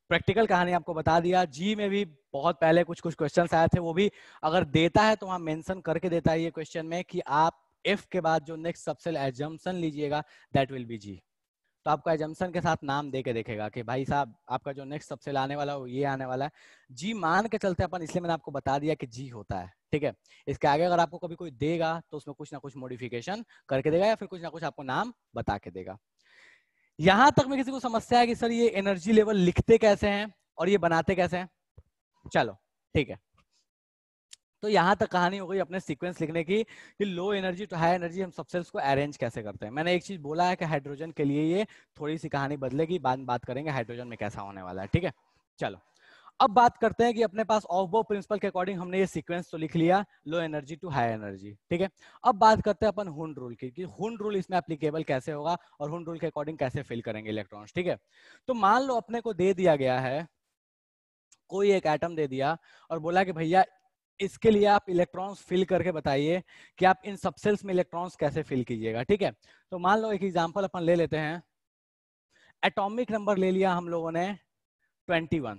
प्रैक्टिकल कहानी आपको बता दिया जी में भी बहुत पहले कुछ कुछ क्वेश्चन आए थे वो भी अगर देता है तो वहां मेंशन करके देता है ये क्वेश्चन में कि आप इफ के बाद जो नेक्स्ट सबसे एजम्सन लीजिएगा दैट विल बी जी तो आपका एजम्सन के साथ नाम दे के देखेगा कि भाई साहब आपका जो नेक्स्ट सबसे आने वाला है ये आने वाला है जी मान के चलते अपन इसलिए मैंने आपको बता दिया कि जी होता है ठीक है इसके आगे अगर आपको कभी कोई देगा तो उसमें कुछ ना कुछ मॉडिफिकेशन करके देगा या फिर कुछ ना कुछ आपको नाम बता के देगा यहां तक में किसी को समस्या है कि सर ये एनर्जी लेवल लिखते कैसे हैं और ये बनाते कैसे हैं चलो ठीक है तो यहाँ तक कहानी हो गई अपने सीक्वेंस लिखने की कि low energy to high energy हम सबसेल्स को अरेंज कैसे करते हैं मैंने एक चीज बोला है कि हाइड्रोजन के लिए ये थोड़ी सी कहानी बदलेगी बाद में बात करेंगे हाइड्रोजन में कैसा होने वाला है ठीक है चलो अब बात करते हैं कि अपने पास ऑफ बो प्रिंसिपल के अकॉर्डिंग हमने ये सीक्वेंस तो लिख लिया low energy to high energy ठीक है अब बात करते हैं अपन हुन रूल की कि हुन रूल इसमें एप्लीकेबल कैसे होगा और हुन रूल के अकॉर्डिंग कैसे फिल करेंगे इलेक्ट्रॉन्स ठीक है तो मान लो अपने को दे दिया गया है कोई एक एटम दे दिया और बोला कि भैया इसके लिए आप इलेक्ट्रॉन्स फिल करके बताइए कि आप इन सबसेल्स में इलेक्ट्रॉन्स कैसे फिल कीजिएगा ठीक है तो मान लो एक एग्जाम्पल अपन ले लेते हैं एटॉमिक नंबर ले लिया हम लोगों ने 21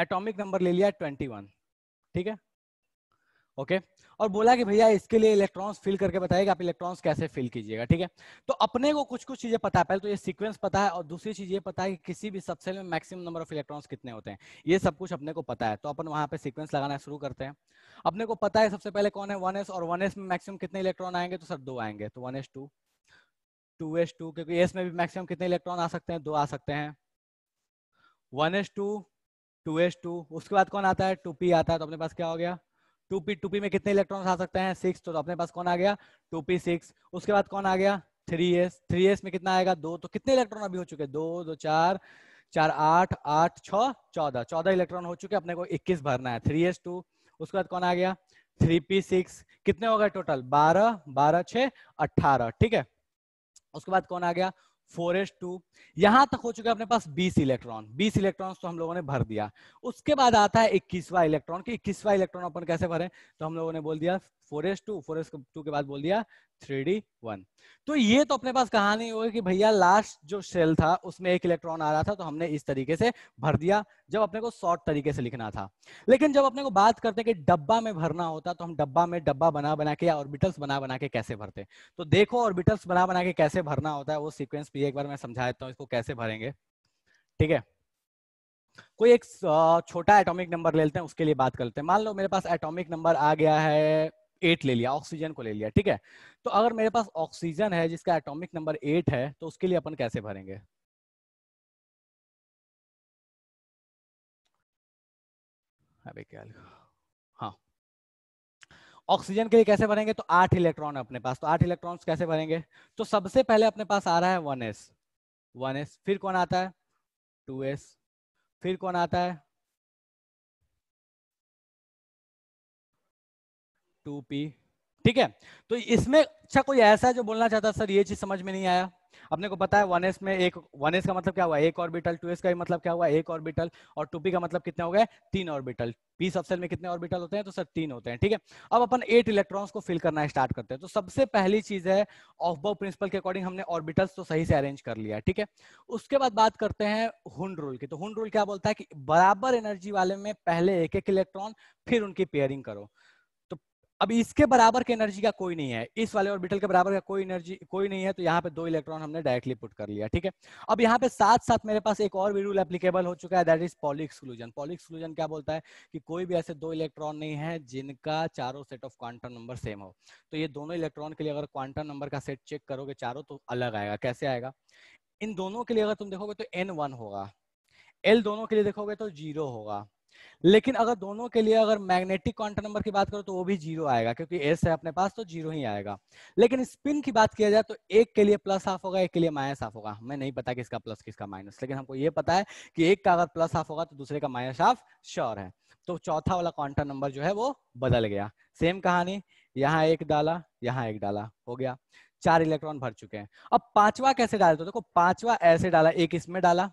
एटॉमिक नंबर ले लिया 21 ठीक है ओके और बोला कि भैया इसके लिए इलेक्ट्रॉन्स फिल करके बताएगा आप इलेक्ट्रॉन्स कैसे फिल कीजिएगा ठीक है तो अपने को कुछ कुछ चीजें पता है पहले तो ये सीक्वेंस पता है और दूसरी चीज ये पता है कि किसी भी सबसेल में मैक्सिमम नंबर ऑफ इलेक्ट्रॉन्स कितने होते हैं ये सब कुछ अपने को पता है तो अपन वहां पर सिक्वेंस लगाना शुरू करते हैं अपने को पता है सबसे पहले कौन है वन और वन में मैक्सिमम कितने इलेक्ट्रॉन आएंगे तो सर दो आएंगे तो one S two two S two क्योंकि एस में भी मैक्सिमम कितने इलेक्ट्रॉन आ सकते हैं दो आ सकते हैं one S two two S two उसके बाद कौन आता है टू पी आता है तो अपने पास क्या हो गया टू पी टू पी में कितने इलेक्ट्रॉन आ सकते हैं सिक्स तो, अपने पास कौन आ गया टू पी सिक्स उसके बाद कौन आ गया थ्री एस थ्री एस में कितना आएगा दो तो कितने इलेक्ट्रॉन अभी हो चुके दो दो चार चार आठ आठ छ चौदह चौदह इलेक्ट्रॉन हो चुके अपने को इक्कीस भरना है थ्री एस टू उसके बाद कौन आ गया थ्री पी सिक्स कितने हो गए टोटल बारह बारह छ अट्ठारह ठीक है उसके बाद कौन आ गया 4s2 टू यहां तक हो चुका है अपने पास बीस इलेक्ट्रॉन बीस इलेक्ट्रॉन तो हम लोगों ने भर दिया उसके बाद आता है इक्कीसवा इलेक्ट्रॉन की इक्कीसवा इलेक्ट्रॉन अपन कैसे भरे तो हम लोगों ने बोल दिया four S two four S two के बाद बोल दिया थ्री डी वन तो ये तो अपने पास कहानी हुई कि भैया लास्ट जो शेल था उसमें एक इलेक्ट्रॉन आ रहा था तो हमने इस तरीके से भर दिया जब अपने को शॉर्ट तरीके से लिखना था लेकिन जब अपने को बात करते कि डब्बा में भरना होता तो हम डब्बा में डब्बा बना बना के या ऑर्बिटल्स बना बना के कैसे भरते तो देखो ऑर्बिटल्स बना बना के कैसे भरना होता है वो सिक्वेंस भी एक बार मैं समझा देता हूँ इसको कैसे भरेंगे ठीक है कोई एक छोटा एटॉमिक नंबर ले लेते हैं उसके लिए बात करते हैं मान लो मेरे पास एटॉमिक नंबर आ गया है एट ले लिया ऑक्सीजन को ले लिया ठीक है तो अगर मेरे पास ऑक्सीजन है जिसका एटॉमिक नंबर एट है तो उसके लिए अपन कैसे भरेंगे अबे क्या हाँ ऑक्सीजन के लिए कैसे भरेंगे तो आठ इलेक्ट्रॉन है अपने पास तो आठ इलेक्ट्रॉन कैसे भरेंगे तो सबसे पहले अपने पास आ रहा है वन एस वन एस फिर कौन आता है टू एस फिर कौन आता है टू पी ठीक है तो इसमें अच्छा कोई ऐसा है जो बोलना चाहता सर ये चीज समझ में नहीं आया अपने को पता है वन एस में एक वन एस का मतलब क्या हुआ एक ऑर्बिटल टू एस का मतलब क्या हुआ एक ऑर्बिटल और टू पी का मतलब कितने हो गए तीन ऑर्बिटल पी सबसेल में कितने ऑर्बिटल होते हैं तो सर तीन होते हैं ठीक है अब अपन एट इलेक्ट्रॉन्स को फिल करना स्टार्ट करते हैं तो सबसे पहली चीज है ऑफ बो प्रिंसिपल के अकॉर्डिंग हमने ऑर्बिटल्स तो सही से अरेंज कर लिया ठीक है उसके बाद बात करते हैं हुंड रूल की तो हुंड रूल क्या बोलता है कि बराबर एनर्जी वाले में पहले एक एक इलेक्ट्रॉन फिर उनकी पेयरिंग करो अब इसके बराबर की एनर्जी का कोई नहीं है इस वाले ऑर्बिटल के बराबर का कोई एनर्जी कोई नहीं है तो यहाँ पे दो इलेक्ट्रॉन हमने डायरेक्टली पुट कर लिया ठीक है अब यहाँ पे साथ साथ मेरे पास एक और भी रूल एप्लीकेबल हो चुका है that is Pauli exclusion Pauli exclusion क्या बोलता है कि कोई भी ऐसे दो इलेक्ट्रॉन नहीं है जिनका चारों set of quantum number same हो तो ये दोनों इलेक्ट्रॉन के लिए अगर क्वांटम नंबर का सेट चेक करोगे चारों तो अलग आएगा कैसे आएगा इन दोनों के लिए अगर तुम देखोगे तो एन होगा एल दोनों के लिए देखोगे तो जीरो होगा लेकिन अगर दोनों के लिए अगर मैग्नेटिक क्वांटम नंबर की बात करो तो वो भी जीरो आएगा क्योंकि एस है अपने पास तो जीरो ही आएगा लेकिन स्पिन की बात किया जाए तो एक के लिए प्लस हाफ होगा एक के लिए माइनस हाफ होगा हमें नहीं पता किसका प्लस किसका माइनस लेकिन हमको ये पता है कि एक का अगर प्लस हाफ होगा तो दूसरे का माइनस हाफ श्योर है तो चौथा वाला क्वांटम नंबर जो है वो बदल गया सेम कहानी यहाँ एक डाला यहाँ एक डाला हो गया चार इलेक्ट्रॉन भर चुके हैं अब पांचवा कैसे डालते हो देखो पांचवा ऐसे डाला एक इसमें डाला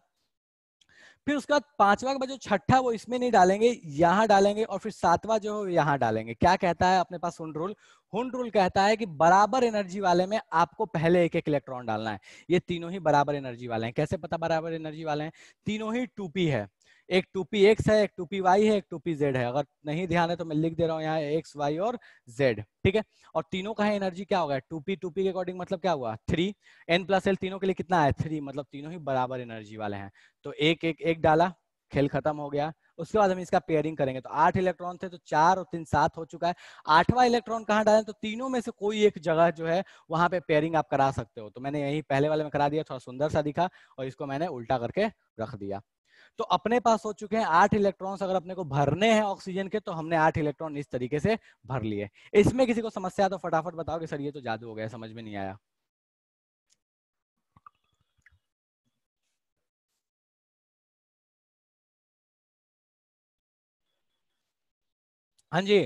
फिर उसके बाद पांचवा का जो छठा वो इसमें नहीं डालेंगे यहाँ डालेंगे और फिर सातवां जो है यहाँ डालेंगे क्या कहता है अपने पास हुड रूल हुड रूल कहता है कि बराबर एनर्जी वाले में आपको पहले एक एक इलेक्ट्रॉन डालना है ये तीनों ही बराबर एनर्जी वाले हैं कैसे पता बराबर एनर्जी वाले हैं तीनों ही टूपी है एक टू पी एक्स है एक टू पी वाई है एक टू पी जेड है अगर नहीं ध्यान है तो मैं लिख दे रहा हूँ यहाँ एक्स वाई और जेड ठीक है और तीनों का है एनर्जी क्या होगा टू पी टू पी के अकॉर्डिंग मतलब क्या हुआ थ्री एन प्लस एल तीनों के लिए कितना है थ्री मतलब तीनों ही बराबर एनर्जी वाले हैं तो एक एक एक डाला खेल खत्म हो गया उसके बाद हम इसका पेयरिंग करेंगे तो आठ इलेक्ट्रॉन थे तो चार और तीन सात हो चुका है आठवां इलेक्ट्रॉन कहाँ डालें तो तीनों में से कोई एक जगह जो है वहां पे पेयरिंग आप करा सकते हो तो मैंने यही पहले वाले में करा दिया थोड़ा सुंदर सा दिखा और इसको मैंने उल्टा करके रख दिया तो अपने पास हो चुके हैं आठ इलेक्ट्रॉन्स अगर अपने को भरने हैं ऑक्सीजन के तो हमने आठ इलेक्ट्रॉन इस तरीके से भर लिए इसमें किसी को समस्या तो फटाफट बताओ कि सर ये तो जादू हो गया समझ में नहीं आया हाँ जी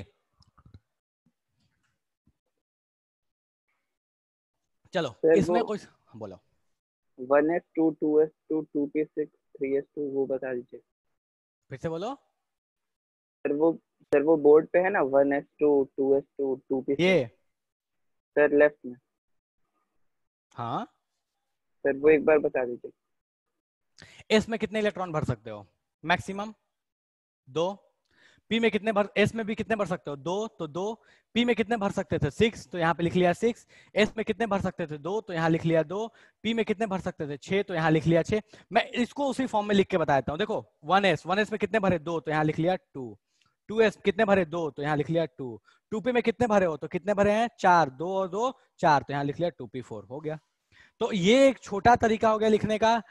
चलो इसमें कुछ हाँ, बोलो one S two two S two two t six three s two वो बता दीजिए फिर से बोलो सर वो सर वो बोर्ड पे है ना one S two two S two two p ये सर लेफ्ट में हाँ सर वो एक बार बता दीजिए इसमें कितने इलेक्ट्रॉन भर सकते हो मैक्सिमम दो पी में कितने भर एस में भी कितने भर सकते हो दो तो दो पी में कितने भर सकते थे सिक्स तो यहाँ पे लिख लिया सिक्स एस में कितने भर सकते थे दो तो यहाँ लिख लिया दो पी में कितने भर सकते थे छह तो यहाँ लिख लिया छे मैं इसको उसी फॉर्म में लिख के बताता हूँ देखो वन एस वन एस में कितने भरे दो तो यहाँ लिख लिया टू टू एस कितने भरे दो तो यहाँ लिख लिया टू टू पी में कितने भरे हो तो कितने भरे हैं चार दो और दो चार तो यहाँ लिख लिया टू पी फोर हो गया तो ये एक छोटा तरीका हो गया लिखने का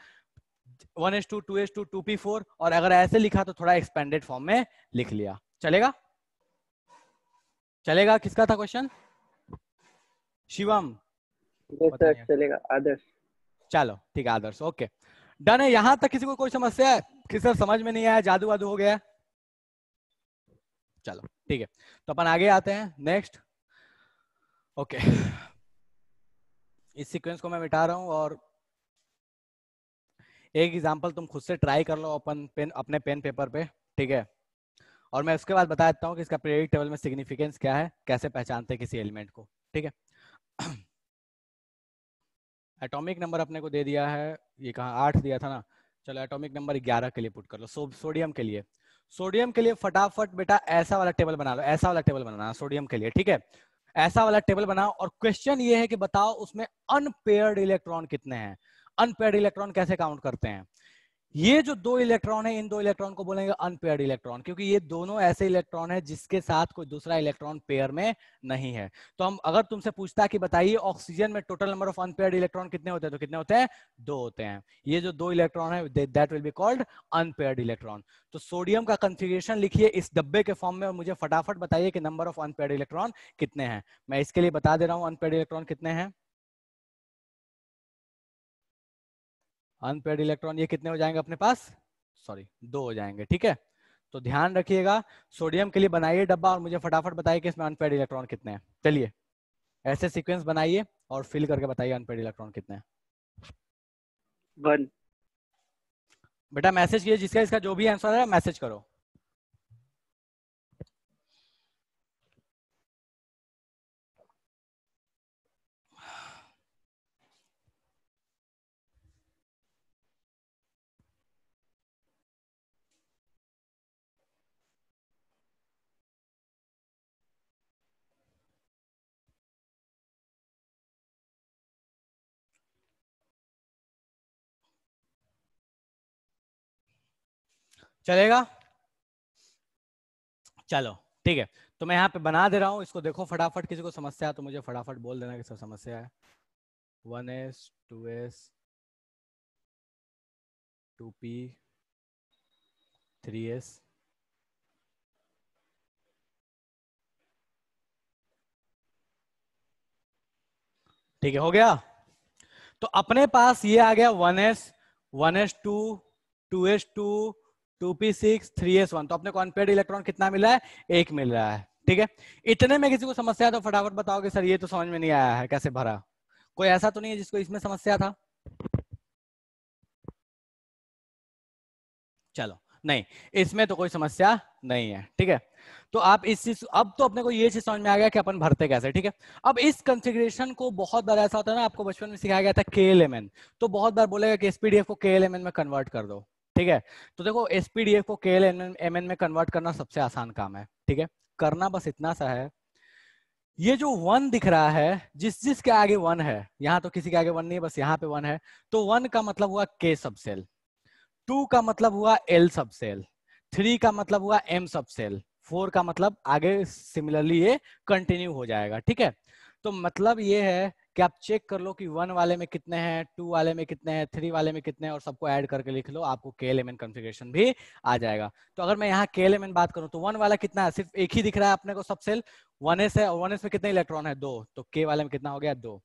one S two two S two two p four और अगर ऐसे लिखा तो थोड़ा एक्सपेंडेड फॉर्म में लिख लिया चलेगा चलेगा किसका था क्वेश्चन शिवम चलेगा आदर्श चलो ठीक है आदर्श ओके डन है यहां तक किसी को कोई समस्या है किसी सर समझ में नहीं आया जादू वादू हो गया चलो ठीक है तो अपन आगे आते हैं नेक्स्ट ओके इस सीक्वेंस को मैं मिटा रहा हूं और एक एग्जाम्पल तुम खुद से ट्राई कर लो अपन पेन अपने पेन पेपर पे ठीक है और मैं उसके बाद बता देता हूँ कि इसका पीरियडिक टेबल में सिग्निफिकेंस क्या है कैसे पहचानते हैं किसी एलिमेंट को ठीक है एटॉमिक नंबर अपने को दे दिया है ये कहा आठ दिया था ना चलो एटॉमिक नंबर ग्यारह के लिए पुट कर लो सो, सोडियम के लिए सोडियम के लिए फटाफट बेटा ऐसा वाला टेबल बना लो ऐसा वाला टेबल बनाना सोडियम के लिए ठीक है ऐसा वाला टेबल बनाओ और क्वेश्चन ये है कि बताओ उसमें अनपेयर्ड इलेक्ट्रॉन कितने हैं अनपेड इलेक्ट्रॉन कैसे काउंट करते हैं ये जो दो इलेक्ट्रॉन है इन दो इलेक्ट्रॉन को बोलेंगे अनपेड इलेक्ट्रॉन क्योंकि ये दोनों ऐसे इलेक्ट्रॉन है जिसके साथ कोई दूसरा इलेक्ट्रॉन पेयर में नहीं है तो हम अगर तुमसे पूछता कि बताइए ऑक्सीजन में total number of unpaired electron कितने होते हैं तो कितने होते हैं दो होते हैं ये जो दो इलेक्ट्रॉन है that will be called unpaired electron तो सोडियम का कंफिग्रेशन लिखिए इस डब्बे के फॉर्म में और मुझे फटाफट बताइए कि नंबर ऑफ अनपेड इलेक्ट्रॉन कितने हैं मैं इसके लिए बता दे रहा हूँ अनपेड इलेक्ट्रॉन कितने हैं अनपेड इलेक्ट्रॉन ये कितने हो जाएंगे अपने पास सॉरी दो हो जाएंगे ठीक है तो ध्यान रखिएगा सोडियम के लिए बनाइए डब्बा और मुझे फटाफट बताइए कि इसमें अनपेड इलेक्ट्रॉन कितने हैं चलिए ऐसे सीक्वेंस बनाइए और फिल करके बताइए अनपेड इलेक्ट्रॉन कितने हैं बेटा मैसेज कीजिए जिसका इसका जो भी आंसर है मैसेज करो चलेगा चलो ठीक है तो मैं यहाँ पे बना दे रहा हूँ इसको देखो फटाफट किसी को समस्या तो मुझे फटाफट बोल देना कि सब समस्या है one S two S two P three S ठीक है हो गया तो अपने पास ये आ गया one S one S two two S two two p six three s one तो अपने को अनपेड इलेक्ट्रॉन कितना मिला है एक मिल रहा है ठीक है इतने में किसी को समस्या तो फटाफट बताओगे सर ये तो समझ में नहीं आया है कैसे भरा कोई ऐसा तो नहीं है जिसको इसमें समस्या था चलो नहीं इसमें तो कोई समस्या नहीं है ठीक है तो आप इस चीज अब तो अपने को ये चीज समझ में आ गया कि अपन भरते कैसे ठीक है अब इस कंसिग्रेशन को बहुत बार ऐसा होता है ना आपको बचपन में सिखाया गया था के एल तो बहुत बार बोलेगा कि एसपीडीएफ को के एल में कन्वर्ट कर दो ठीक है तो देखो एस को के एल एम में कन्वर्ट करना सबसे आसान काम है ठीक है करना बस इतना सा है ये जो वन दिख रहा है जिस जिस के आगे वन है यहाँ तो किसी के आगे वन नहीं है बस यहाँ पे वन है तो वन का मतलब हुआ के सब सेल टू का मतलब हुआ एल सब सेल थ्री का मतलब हुआ एम सब सेल फोर का मतलब आगे सिमिलरली ये कंटिन्यू हो जाएगा ठीक है तो मतलब ये है कि आप चेक कर लो कि वन वाले में कितने हैं टू वाले में कितने हैं थ्री वाले में कितने हैं और सबको ऐड करके लिख लो आपको के एल एम एन कॉन्फ़िगरेशन भी आ जाएगा तो अगर मैं यहाँ के एल एम एन बात करूँ तो वन वाला कितना है सिर्फ एक ही दिख रहा है अपने को सब सेल वन एस है और वन एस में कितने इलेक्ट्रॉन है दो तो के वाले में कितना हो गया दो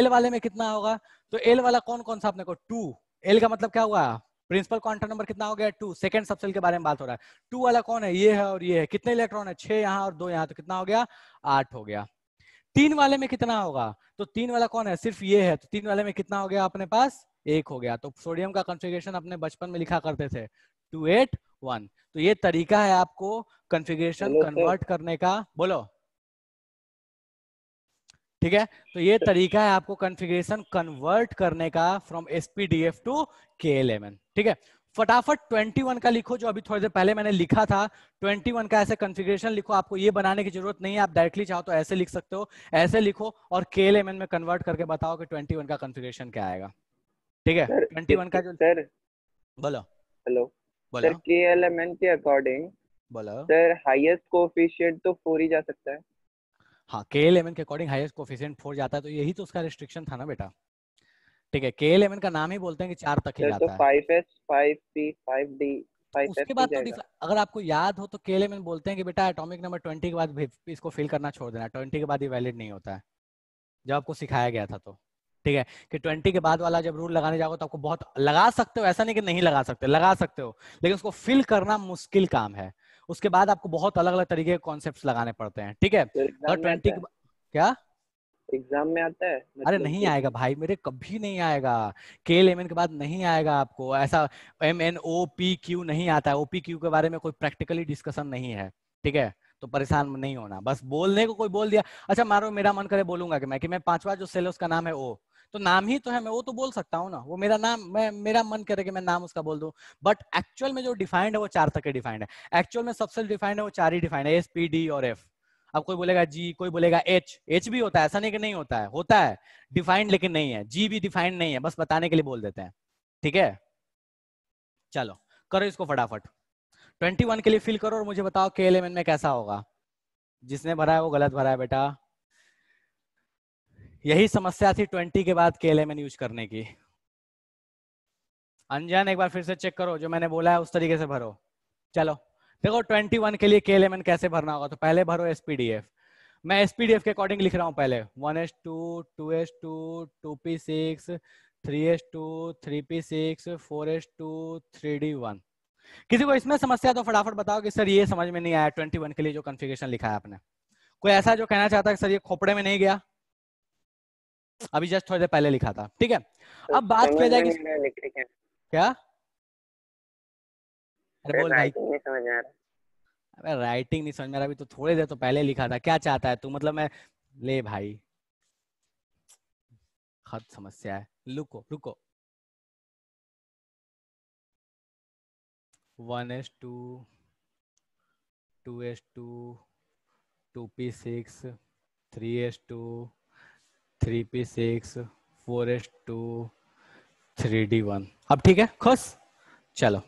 एल वाले में कितना होगा तो एल वाला कौन कौन सा अपने को टू एल का मतलब क्या हुआ प्रिंसिपल क्वांटम नंबर कितना हो गया टू सेकंड सबसेल के बारे में बात हो रहा है टू वाला कौन है ये है और ये है कितने इलेक्ट्रॉन है छह यहाँ और दो यहाँ तो कितना हो गया आठ हो गया तीन वाले में कितना होगा तो तीन वाला कौन है सिर्फ ये है तो तीन वाले में कितना हो गया अपने पास एक हो गया तो सोडियम का कॉन्फ़िगरेशन अपने बचपन में लिखा करते थे टू एट वन तो ये तरीका है आपको कॉन्फ़िगरेशन कन्वर्ट करने का बोलो ठीक है तो ये तरीका है आपको कंफिग्रेशन कन्वर्ट करने का फ्रॉम एसपीडीएफ टू के ठीक है फटाफट 21 का लिखो जो अभी थोड़ी देर पहले मैंने लिखा था 21 का ऐसे कॉन्फ़िगरेशन लिखो आपको ये बनाने की जरूरत नहीं है आप डायरेक्टली चाहो तो ऐसे लिख सकते हो ऐसे लिखो और के में कन्वर्ट करके बताओ कि 21 का कॉन्फ़िगरेशन क्या आएगा ठीक है ट्वेंटी का जो सर बोलो हेलो बोलो के एल एम एन के अकॉर्डिंग बोलो सर हाइएस्ट कोफिशियंट तो फोर ही जा सकता है हाँ के एल एम एन के अकॉर्डिंग हाइएस्ट कोफिशियंट फोर जाता है तो यही तो उसका रिस्ट्रिक्शन था ना बेटा ठीक है के इलेवन का नाम ही बोलते हैं कि चार तक ही जाता है 5S, 5P, 5D, 5F उसके बाद तो अगर आपको याद हो तो के इलेवन बोलते हैं कि बेटा एटॉमिक नंबर ट्वेंटी के बाद इसको फिल करना छोड़ देना ट्वेंटी के बाद ये वैलिड नहीं होता है जब आपको सिखाया गया था तो ठीक है कि ट्वेंटी के बाद वाला जब रूल लगाने जाओगे तो आपको बहुत लगा सकते हो ऐसा नहीं कि नहीं लगा सकते लगा सकते हो लेकिन उसको फिल करना मुश्किल काम है उसके बाद आपको बहुत अलग अलग तरीके के कॉन्सेप्ट लगाने पड़ते हैं ठीक है और तो ट्वेंटी क्या एग्जाम में आता है मतलब अरे नहीं आएगा भाई मेरे कभी नहीं आएगा के एल एम एन के बाद नहीं आएगा आपको ऐसा M N O P Q नहीं आता है ओपी क्यू के बारे में कोई प्रैक्टिकली डिस्कशन नहीं है ठीक है तो परेशान नहीं होना बस बोलने को कोई बोल दिया अच्छा मारो मेरा मन करे बोलूंगा कि मैं कि मैं पांचवा जो सेल का उसका नाम है ओ तो नाम ही तो है मैं वो तो बोल सकता हूँ ना वो मेरा नाम मैं मेरा मन करे कि मैं नाम उसका बोल दू बट एक्चुअल में जो डिफाइंड है वो चार तक के डिफाइंड है एक्चुअल में सबसे डिफाइंड है वो चार ही डिफाइंड है एस पी डी और एफ अब कोई बोलेगा जी कोई बोलेगा एच एच भी होता है ऐसा नहीं कि नहीं होता है होता है डिफाइंड लेकिन नहीं है जी भी डिफाइंड नहीं है बस बताने के लिए बोल देते हैं ठीक है चलो करो इसको फटाफट 21 के लिए फिल करो और मुझे बताओ के एलेवन में कैसा होगा जिसने भरा है वो गलत भरा है बेटा यही समस्या थी ट्वेंटी के बाद के एलेवन यूज करने की अनजान एक बार फिर से चेक करो जो मैंने बोला है उस तरीके से भरो चलो देखो 21 के लिए के कैसे भरना होगा तो पहले भरो एस मैं एस के अकॉर्डिंग लिख रहा हूँ पहले one S two two S two two p six three s two three p six four S two three d one किसी को इसमें समस्या तो फटाफट बताओ कि सर ये समझ में नहीं आया 21 के लिए जो कॉन्फ़िगरेशन लिखा है आपने कोई ऐसा जो कहना चाहता है सर ये खोपड़े में नहीं गया अभी जस्ट थोड़ी देर पहले लिखा था ठीक है अब बात किया जाएगी क्या अरे राइटिंग नहीं समझ में आ अभी तो थोड़े देर तो पहले लिखा था क्या चाहता है तू मतलब मैं ले भाई खत समस्या है लुको रुको one S two two S two two p six three s two three p six four S two three d one अब ठीक है खुश चलो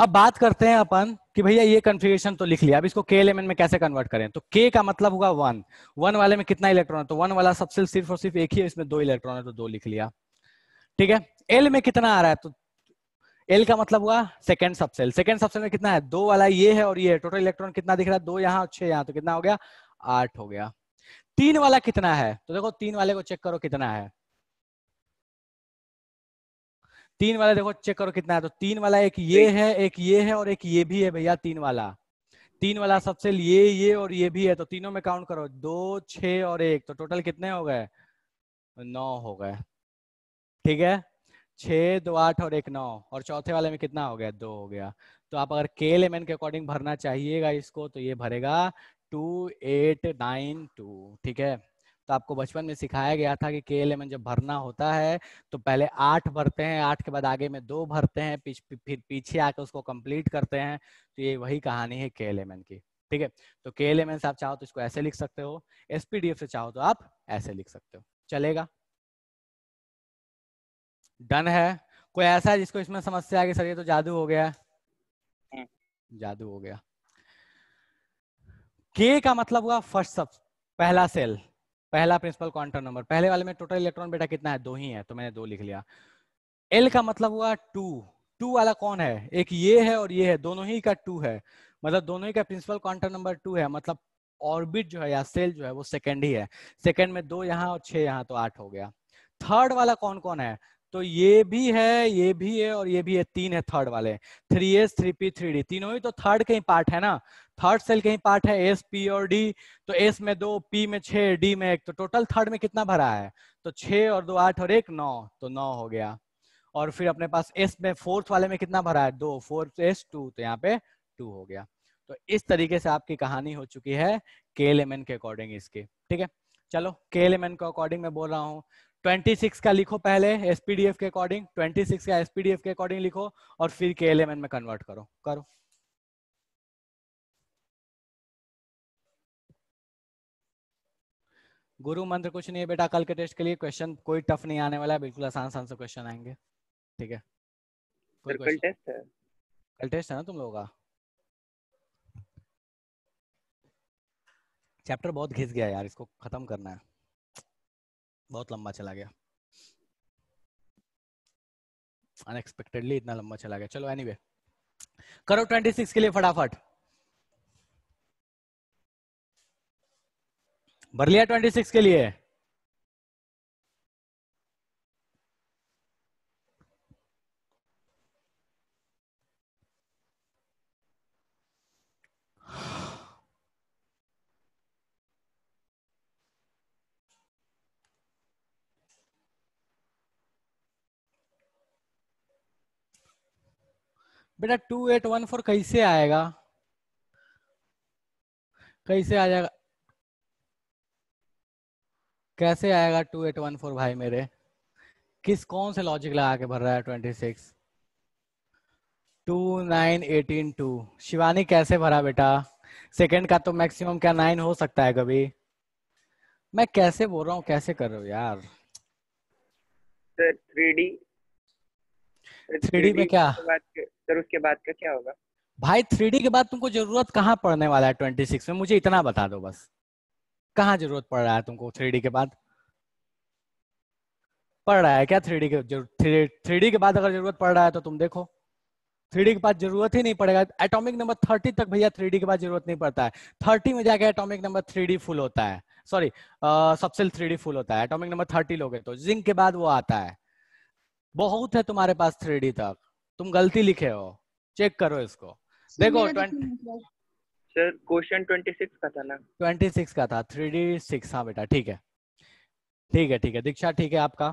अब बात करते हैं अपन कि भैया ये कन्फिगेशन तो लिख लिया अब इसको के एलिमेंट में कैसे कन्वर्ट करें तो के का मतलब हुआ वन वन वाले में कितना इलेक्ट्रॉन है तो वन वाला सबसे सिर्फ और सिर्फ एक ही है इसमें दो इलेक्ट्रॉन है तो दो लिख लिया ठीक है एल में कितना आ रहा है तो एल का मतलब हुआ सेकेंड सबसेल सेकेंड सबसेल में कितना है दो वाला ये है और ये है टोटल इलेक्ट्रॉन कितना दिख रहा है दो यहाँ छह यहाँ तो कितना हो गया आठ हो गया तीन वाला कितना है तो देखो तीन वाले को चेक करो कितना है तीन वाला देखो चेक करो कितना है तो तीन वाला एक ये है एक ये है और एक ये भी है भैया तीन वाला तीन वाला सबसे ये ये और ये भी है तो तीनों में काउंट करो दो छ और एक तो टोटल कितने हो गए नौ हो गए ठीक है छ दो आठ और एक नौ और चौथे वाले में कितना हो गया दो हो गया तो आप अगर के एल एम के अकॉर्डिंग भरना चाहिएगा इसको तो ये भरेगा टू एट नाइन टू ठीक है तो आपको बचपन में सिखाया गया था कि के एल जब भरना होता है तो पहले आठ भरते हैं आठ के बाद आगे में दो भरते हैं पीछ, फिर पीछे आकर उसको कंप्लीट करते हैं तो ये वही कहानी है के एल की ठीक है तो के एल आप चाहो तो इसको ऐसे लिख सकते हो एसपीडीएफ से चाहो तो आप ऐसे लिख सकते हो चलेगा डन है कोई ऐसा है जिसको इसमें समस्या आ गई सर ये तो जादू हो गया हम्म। जादू हो गया के का मतलब हुआ फर्स्ट सब पहला सेल पहला प्रिंसिपल क्वांटम नंबर पहले वाले में टोटल इलेक्ट्रॉन बेटा कितना है दो ही है तो मैंने दो लिख लिया एल का मतलब हुआ टू टू वाला कौन है एक ये है और ये है दोनों ही का टू है मतलब दोनों ही का प्रिंसिपल क्वांटम नंबर टू है मतलब ऑर्बिट जो है या सेल जो है वो सेकेंड ही है सेकेंड में दो यहाँ और छह यहाँ तो आठ हो गया थर्ड वाला कौन कौन है तो ये भी है ये भी है और ये भी है तीन है थर्ड वाले three S three P three d तीनों ही तो थर्ड के ही पार्ट है ना थर्ड सेल कहीं पार्ट है एस पी और डी तो एस में दो पी में छ डी में एक तो टोटल थर्ड में कितना भरा है तो छ और दो आठ और एक नौ तो नौ हो गया और फिर अपने पास एस में फोर्थ वाले में कितना भरा है दो फोर्थ एस टू तो यहाँ पे टू हो गया तो इस तरीके से आपकी कहानी हो चुकी है के एल एम एन के अकॉर्डिंग इसके ठीक है चलो के एल एम एन के अकॉर्डिंग में बोल रहा हूँ 26 का लिखो पहले एसपीडीएफ के अकॉर्डिंग 26 का एसपीडीएफ के अकॉर्डिंग लिखो और फिर के एल एम एन में कन्वर्ट करो करो गुरु मंत्र कुछ नहीं है बेटा कल के टेस्ट के लिए क्वेश्चन कोई टफ नहीं आने वाला है बिल्कुल आसान आसान से क्वेश्चन आएंगे ठीक है कल टेस्ट है कल टेस्ट है ना तुम लोगों का चैप्टर बहुत घिस गया यार इसको खत्म करना है बहुत लंबा चला गया अनएक्सपेक्टेडली इतना लंबा चला गया चलो एनीवे anyway, करो 26 के लिए फटाफट -फड़। भर लिया ट्वेंटी सिक्स के लिए बेटा टू एट वन फोर कैसे आएगा कैसे आ जाएगा कैसे आएगा टू एट वन फोर भाई मेरे किस कौन से लॉजिक लगा के भर रहा है twenty six two nine eighteen two Shivani कैसे भरा बेटा सेकंड का तो मैक्सिमम क्या नाइन हो सकता है कभी मैं कैसे बोल रहा हूँ कैसे कर रहे हो यार थ्री डी थ्री डी में क्या सर उसके बाद का क्या होगा भाई थ्री डी के बाद तुमको जरूरत कहाँ पड़ने वाला है ट्वेंटी सिक्स में मुझे इतना बता दो बस कहा जरूरत पड़ रहा है तुमको थ्री के बाद पड़ रहा है क्या थ्री के थ्री के बाद अगर जरूरत पड़ रहा है तो तुम देखो थ्री के बाद जरूरत ही नहीं पड़ेगा एटॉमिक नंबर थर्टी तक भैया थ्री के बाद जरूरत नहीं पड़ता है थर्टी में जाके एटॉमिक नंबर थ्री फुल होता है सॉरी सबसे थ्री फुल होता है एटॉमिक नंबर थर्टी लोगे तो जिंक के बाद वो आता है बहुत है तुम्हारे पास थ्री तक तुम गलती लिखे हो चेक करो इसको देखो ट्वेंटी सर क्वेश्चन 26 का था ना 26 का था 3d6 हाँ बेटा ठीक है ठीक है ठीक है दीक्षा ठीक है आपका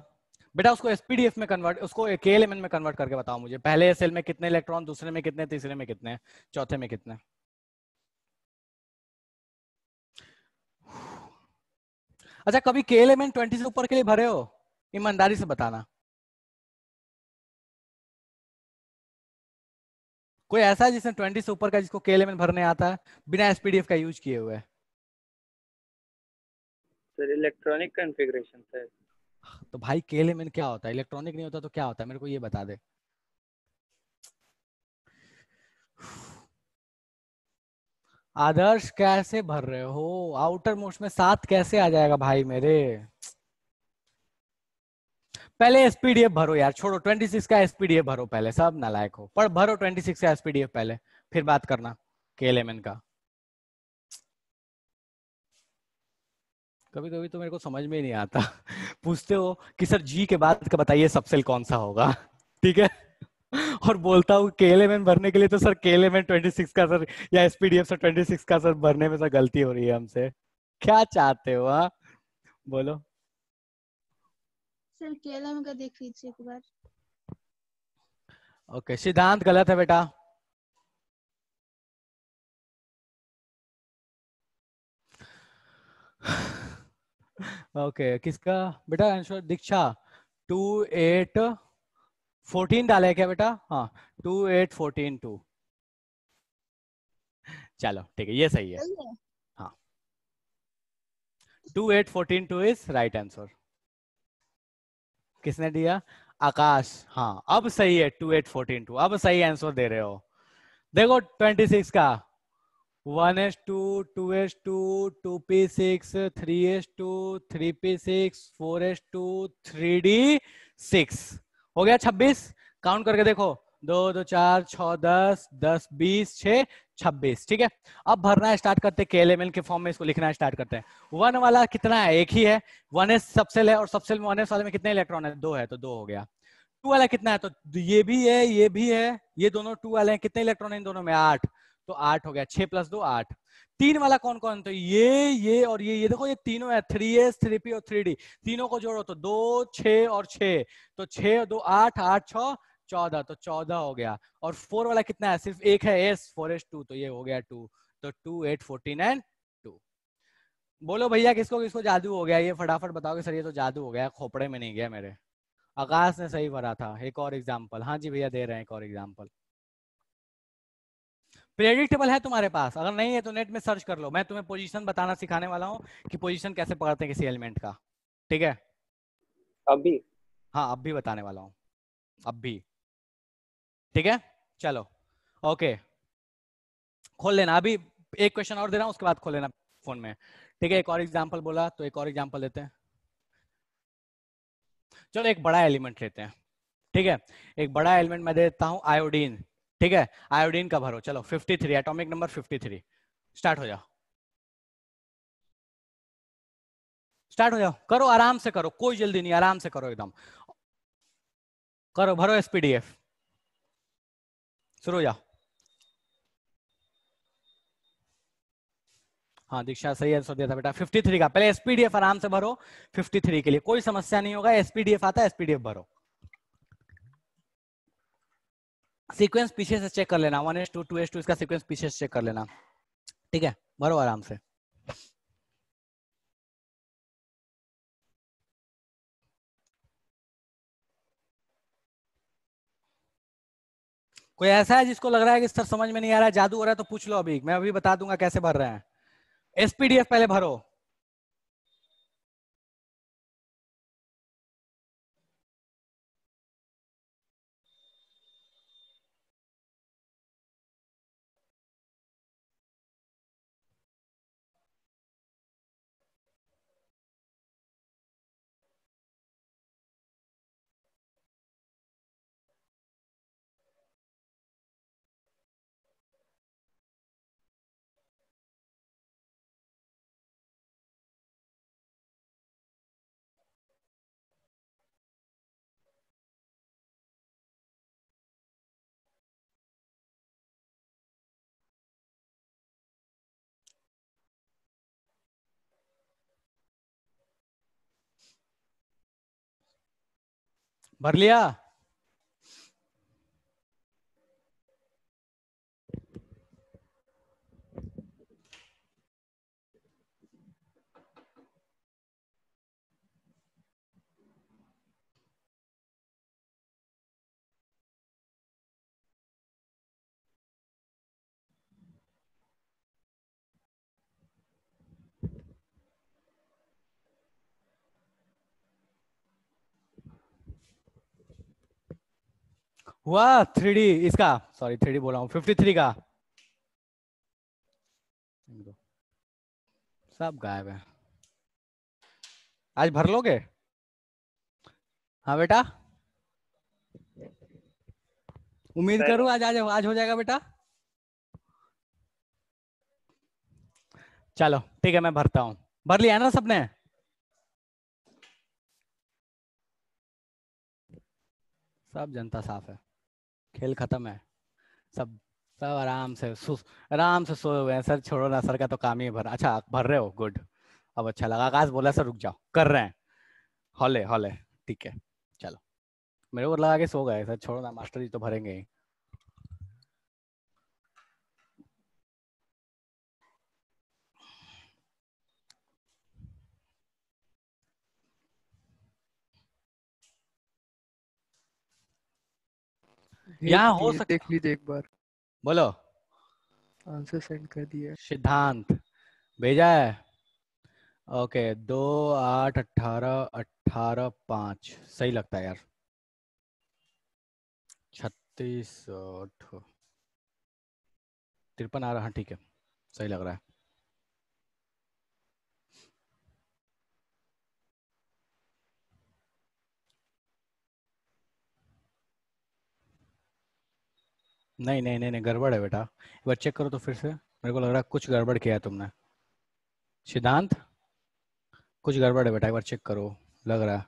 बेटा उसको एसपीडीएफ में कन्वर्ट उसको केएलएमएन में कन्वर्ट करके बताओ मुझे पहले सेल में कितने इलेक्ट्रॉन दूसरे में कितने तीसरे में कितने चौथे में कितने अच्छा कभी के केएलएमएन ट्वेंटी से ऊपर के लिए भरे हो ईमानदारी से बताना कोई ऐसा है जिसने ट्वेंटी से ऊपर का जिसको के इलेवन भरने आता है बिना एसपीडीएफ का यूज किए हुए सर इलेक्ट्रॉनिक कॉन्फ़िगरेशन सर तो भाई के इलेवन क्या होता है इलेक्ट्रॉनिक नहीं होता तो क्या होता है मेरे को ये बता दे आदर्श कैसे भर रहे हो आउटर मोस्ट में सात कैसे आ जाएगा भाई मेरे पहले एसपीडीएफ भरो यार छोड़ो 26 का एसपीडीएफ भरो पहले सब नालायक हो पर भरो 26 का एसपीडीएफ पहले फिर बात करना के एलेवन का कभी कभी तो मेरे को समझ में नहीं आता पूछते हो कि सर जी के बाद का बताइए सबसे कौन सा होगा ठीक है और बोलता हूँ के एलेवन भरने के लिए तो सर के एलेवन ट्वेंटी सिक्स का सर या एसपीडीएफ सर ट्वेंटी सिक्स का सर भरने में सर गलती हो रही है हमसे क्या चाहते हो हा? बोलो सर केलम का देख लीजिए एक बार ओके okay, सिद्धांत गलत है बेटा ओके okay, किसका बेटा answer Diksha two eight fourteen डाले क्या बेटा हाँ टू एट फोर्टीन टू चलो ठीक है ये सही है हाँ two eight fourteen two is right answer किसने दिया आकाश हाँ अब सही है टू एट फोर्टीन टू अब सही आंसर दे रहे हो देखो ट्वेंटी सिक्स का one S two two S two two p six three s two three p six four S two three d six हो गया छब्बीस काउंट करके देखो दो दो चार छ दस दस बीस छ छब्बीस ठीक है अब भरना स्टार्ट करते हैं के एल के फॉर्म में इसको लिखना स्टार्ट करते हैं वन वाला कितना है एक ही है वन एस सबसेल है और सबसेल में वन एस वाले में कितने इलेक्ट्रॉन है दो है तो दो हो गया टू वाला कितना है तो ये भी है ये भी है ये दोनों टू वाले हैं कितने इलेक्ट्रॉन है इन दोनों में आठ तो आठ हो गया छह प्लस दो आठ तीन वाला कौन कौन तो ये ये और ये ये देखो ये तीनों है थ्री एस थ्री पी और थ्री डी तीनों को जोड़ो तो दो छ और छ तो छ दो आठ आठ छ चौदह तो चौदह हो गया और फोर वाला कितना है सिर्फ एक है एस फोर एस टू तो ये हो गया टू तो two eight forty nine two बोलो भैया किसको किसको जादू हो गया ये फटाफट बताओगे सर ये तो जादू हो गया खोपड़े में नहीं गया मेरे आकाश ने सही भरा था एक और एग्जाम्पल हाँ जी भैया दे रहे हैं एक और एग्जाम्पल प्रेडिक्टेबल है तुम्हारे पास अगर नहीं है तो नेट में सर्च कर लो मैं तुम्हें पोजीशन बताना सिखाने वाला हूँ कि पोजीशन कैसे पकड़ते हैं किसी एलिमेंट का ठीक है अब भी हाँ अब भी बताने वाला हूँ अब भी ठीक है चलो ओके खोल लेना अभी एक क्वेश्चन और दे रहा हूं उसके बाद खोल लेना फोन में ठीक है एक और एग्जाम्पल बोला तो एक और एग्जाम्पल देते हैं चलो एक बड़ा एलिमेंट लेते हैं ठीक है एक बड़ा एलिमेंट मैं देता हूं आयोडीन ठीक है आयोडीन का भरो चलो 53 three atomic number fifty start हो जाओ स्टार्ट हो जाओ करो आराम से करो कोई जल्दी नहीं आराम से करो एकदम करो भरो एसपीडीएफ शुरू या हाँ दीक्षा सही आंसर दिया था बेटा 53 का पहले एसपीडीएफ आराम से भरो 53 के लिए कोई समस्या नहीं होगा एसपीडीएफ आता है एसपीडीएफ भरो सीक्वेंस पीछे से चेक कर लेना one S two two S two इसका सीक्वेंस पीछे से चेक कर लेना ठीक है भरो आराम से कोई ऐसा है जिसको लग रहा है कि सर समझ में नहीं आ रहा है जादू हो रहा है तो पूछ लो अभी मैं अभी बता दूंगा कैसे भर रहे हैं एसपीडीएफ पहले भरो வரலையா हुआ थ्री इसका सॉरी थ्री बोला हूँ फिफ्टी थ्री का सब गायब है आज भर लोगे हाँ बेटा उम्मीद करूं आज आज आज हो जाएगा बेटा चलो ठीक है मैं भरता हूँ भर लिया ना सबने सब जनता साफ है खेल खत्म है सब सब आराम से आराम से सोए हुए हैं सर छोड़ो ना सर का तो काम ही भर अच्छा भर रहे हो गुड अब अच्छा लगा आकाश बोला सर रुक जाओ कर रहे हैं हॉले हॉले ठीक है चलो मेरे को लगा के सो गए सर छोड़ो ना मास्टर जी तो भरेंगे ही यहाँ हो सकता देख लीजिए एक बार बोलो आंसर सेंड कर दिया सिद्धांत भेजा है ओके दो आठ अठारह अठारह पांच सही लगता है यार छत्तीस तिरपन आ रहा हाँ ठीक है सही लग रहा है नहीं नहीं नहीं नहीं गड़बड़ है बेटा एक बार चेक करो तो फिर से मेरे को लग रहा है कुछ गड़बड़ किया है तुमने सिद्धांत कुछ गड़बड़ है बेटा एक बार चेक करो लग रहा है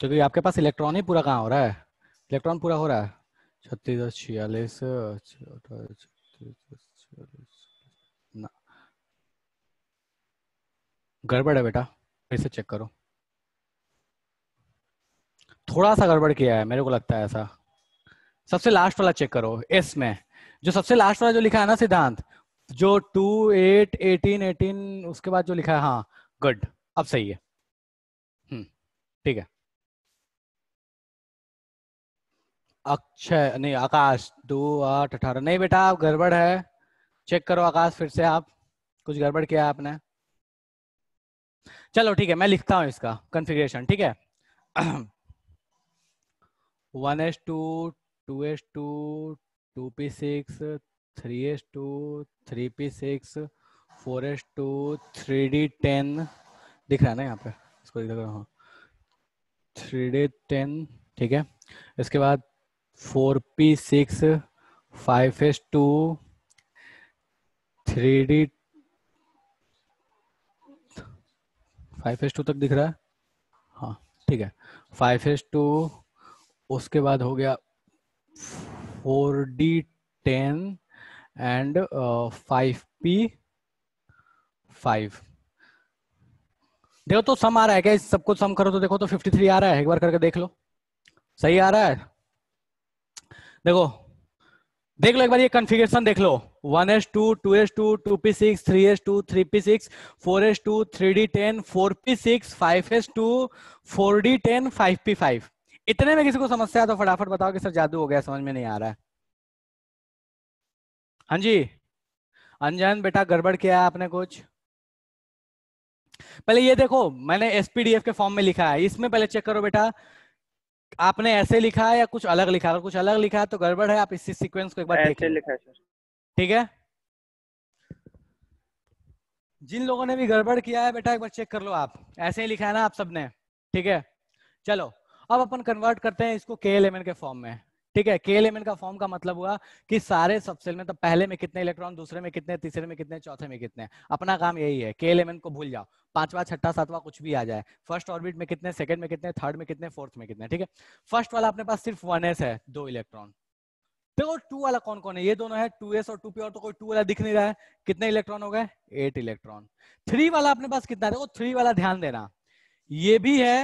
क्योंकि आपके पास इलेक्ट्रॉन ही पूरा कहाँ हो रहा है इलेक्ट्रॉन पूरा हो रहा है छत्तीस दस छियालीस गड़बड़ है बेटा फिर से चेक करो थोड़ा सा गड़बड़ किया है मेरे को लगता है ऐसा सबसे लास्ट वाला चेक करो एस में जो सबसे लास्ट वाला जो लिखा है ना सिद्धांत जो टू एट एटीन एटीन उसके बाद जो लिखा है हाँ गुड अब सही है हम्म, ठीक है अक्षय नहीं आकाश दो आठ अठारह नहीं बेटा आप गड़बड़ है चेक करो आकाश फिर से आप कुछ गड़बड़ किया आपने चलो ठीक है मैं लिखता हूँ इसका कॉन्फ़िगरेशन ठीक है one S two two S two two p six three s two three p six four S two three d ten दिख रहा है ना यहाँ पे इसको दिख रहा हूँ थ्री डी टेन ठीक है इसके बाद four p six five s two three d five s two तक दिख रहा है हाँ ठीक है फाइव एस टू उसके बाद हो गया four d ten and five p five देखो तो सम आ रहा है क्या सबको सम करो तो देखो तो 53 आ रहा है एक बार करके देख लो सही आ रहा है देखो देख लो एक बार ये कॉन्फ़िगरेशन देख लो one S two two S two two p six three s two three p six four S two three d ten four p six five s two four d ten five p five इतने में किसी को समस्या तो फटाफट बताओ कि sir जादू हो गया समझ में नहीं आ रहा है हाँ जी अंजन बेटा गड़बड़ किया है आपने कुछ पहले ये देखो मैंने एसपीडीएफ के फॉर्म में लिखा है इसमें पहले चेक करो बेटा आपने ऐसे लिखा है या कुछ अलग लिखा अगर कुछ अलग लिखा है तो गड़बड़ है आप इसी सीक्वेंस को एक बार ऐसे लिखा है ठीक है जिन लोगों ने भी गड़बड़ किया है बेटा एक बार चेक कर लो आप ऐसे ही लिखा है ना आप सबने ठीक है चलो अब अपन कन्वर्ट करते हैं इसको के के फॉर्म में ठीक है के एलिमेंट का फॉर्म का मतलब हुआ कि सारे सबसेल में तो पहले में कितने इलेक्ट्रॉन दूसरे में कितने तीसरे में कितने चौथे में कितने अपना काम यही है के एलिमेंट को भूल जाओ पांचवा छठा सातवा कुछ भी आ जाए फर्स्ट ऑर्बिट में कितने सेकंड में कितने थर्ड में कितने फोर्थ में कितने ठीक है फर्स्ट वाला अपने पास सिर्फ वन है दो इलेक्ट्रॉन देखो टू वाला कौन कौन है ये दोनों है टू एस और टू पी और तो कोई टू वाला दिख नहीं रहा है कितने इलेक्ट्रॉन हो गए एट इलेक्ट्रॉन थ्री वाला अपने पास कितना देखो थ्री वाला ध्यान देना ये भी है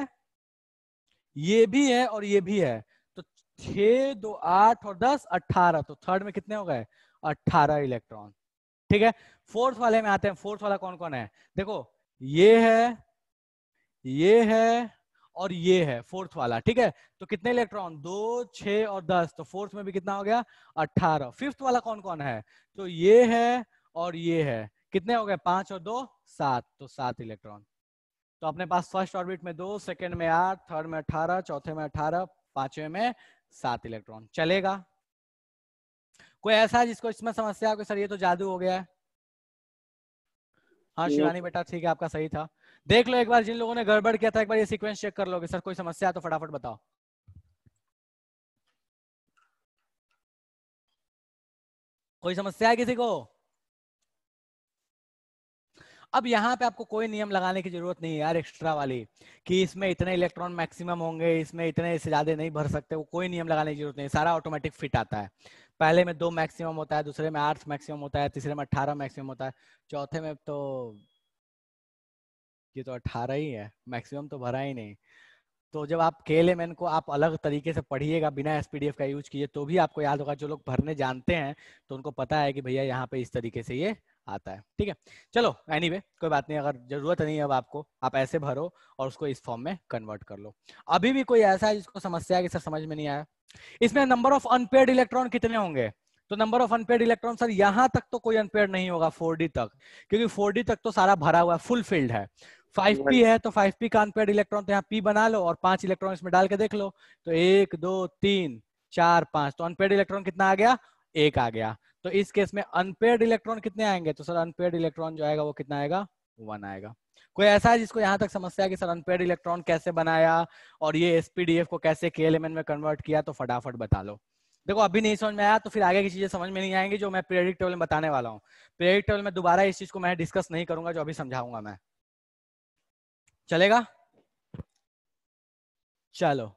ये भी है और ये भी है तो छह दो आठ और दस अट्ठारह तो थर्ड में कितने हो गए अट्ठारह इलेक्ट्रॉन ठीक है फोर्थ वाले में आते हैं फोर्थ वाला कौन कौन है देखो ये है ये है और ये है फोर्थ वाला ठीक है तो कितने इलेक्ट्रॉन दो छ और दस तो फोर्थ में भी कितना हो गया अट्ठारह फिफ्थ वाला कौन कौन है तो ये है और ये है कितने हो गए पांच और दो सात तो सात इलेक्ट्रॉन तो अपने पास फर्स्ट ऑर्बिट में दो सेकेंड में आठ थर्ड में अठारह चौथे में अठारह पांचवे में सात इलेक्ट्रॉन चलेगा कोई ऐसा है जिसको इसमें समस्या आपके सर ये तो जादू हो गया है हाँ शिवानी बेटा ठीक है आपका सही था देख लो एक बार जिन लोगों ने गड़बड़ किया था एक बार ये सीक्वेंस चेक कर लोगे सर कोई समस्या है तो फटाफट बताओ कोई समस्या है किसी को अब यहाँ पे आपको कोई नियम लगाने की जरूरत नहीं है यार एक्स्ट्रा वाली कि इसमें इतने इलेक्ट्रॉन मैक्सिमम होंगे इसमें इतने से ज्यादा नहीं भर सकते वो कोई नियम लगाने की जरूरत नहीं सारा ऑटोमेटिक फिट आता है पहले में दो मैक्सिमम होता है दूसरे में आठ मैक्सिमम होता है तीसरे में अट्ठारह मैक्सिमम होता है चौथे में तो ये तो अट्ठारह ही है मैक्सिमम तो भरा ही नहीं तो जब आप के एल को आप अलग तरीके से पढ़िएगा बिना एस का यूज किए तो भी आपको याद होगा जो लोग भरने जानते हैं तो उनको पता है कि भैया यहाँ पे इस तरीके से ये आता है ठीक है चलो एनी anyway, कोई बात नहीं अगर जरूरत नहीं है अब आपको आप ऐसे भरो और उसको इस फॉर्म में कन्वर्ट कर लो अभी भी कोई ऐसा है जिसको समस्या है कि सर समझ में नहीं आया इसमें नंबर ऑफ अनपेड इलेक्ट्रॉन कितने होंगे तो number of unpaired electron sir यहां तक तो कोई अनपेड नहीं होगा फोर तक क्योंकि फोर तक तो सारा भरा हुआ है फुल फील्ड है 5P है तो 5P का अनपेड इलेक्ट्रॉन तो यहाँ P बना लो और पांच इलेक्ट्रॉन इसमें डाल के देख लो तो एक दो तीन चार पांच तो अनपेड इलेक्ट्रॉन कितना आ गया एक आ गया तो इस केस में अनपेड इलेक्ट्रॉन कितने आएंगे तो सर अनपेड इलेक्ट्रॉन जो आएगा वो कितना आएगा वन आएगा कोई ऐसा है जिसको यहाँ तक समस्या कि सर अनपेड इलेक्ट्रॉन कैसे बनाया और ये एसपीडीएफ को कैसे के में कन्वर्ट किया तो फटाफट बता लो देखो अभी नहीं समझ में आया तो फिर आगे की चीजें समझ में नहीं आएंगी जो मैं पीरियडिक टेबल में बताने वाला हूँ पीरियडिक टेबल में दोबारा इस चीज को मैं डिस्कस नहीं करूंगा जो अभी समझाऊंगा मैं चलेगा चलो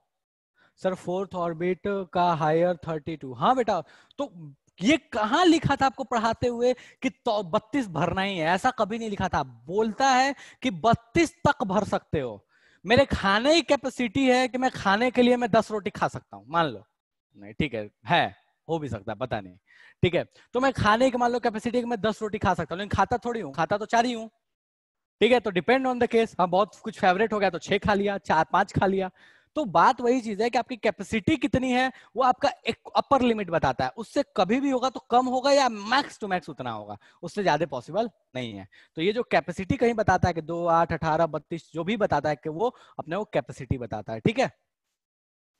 सर फोर्थ ऑर्बिट का हायर थर्टी टू हाँ बेटा तो ये कहाँ लिखा था आपको पढ़ाते हुए कि तो बत्तीस भरना ही है ऐसा कभी नहीं लिखा था बोलता है कि बत्तीस तक भर सकते हो मेरे खाने की कैपेसिटी है कि मैं खाने के लिए मैं दस रोटी खा सकता हूं मान लो नहीं ठीक है है हो भी सकता है पता नहीं ठीक है तो मैं खाने की मान लो कैपेसिटी मैं दस रोटी खा सकता हूँ लेकिन खाता थोड़ी हूँ खाता तो चार ही हूँ ठीक है तो डिपेंड ऑन द केस हाँ बहुत कुछ फेवरेट हो गया तो छह खा लिया चार पांच खा लिया तो बात वही चीज है कि आपकी कैपेसिटी कितनी है वो आपका एक अपर लिमिट बताता है उससे कभी भी होगा तो कम होगा या मैक्स टू मैक्स उतना होगा उससे ज्यादा पॉसिबल नहीं है तो ये जो कैपेसिटी कहीं बताता है कि दो आठ अठारह बत्तीस जो भी बताता है कि वो अपने वो कैपेसिटी बताता है ठीक है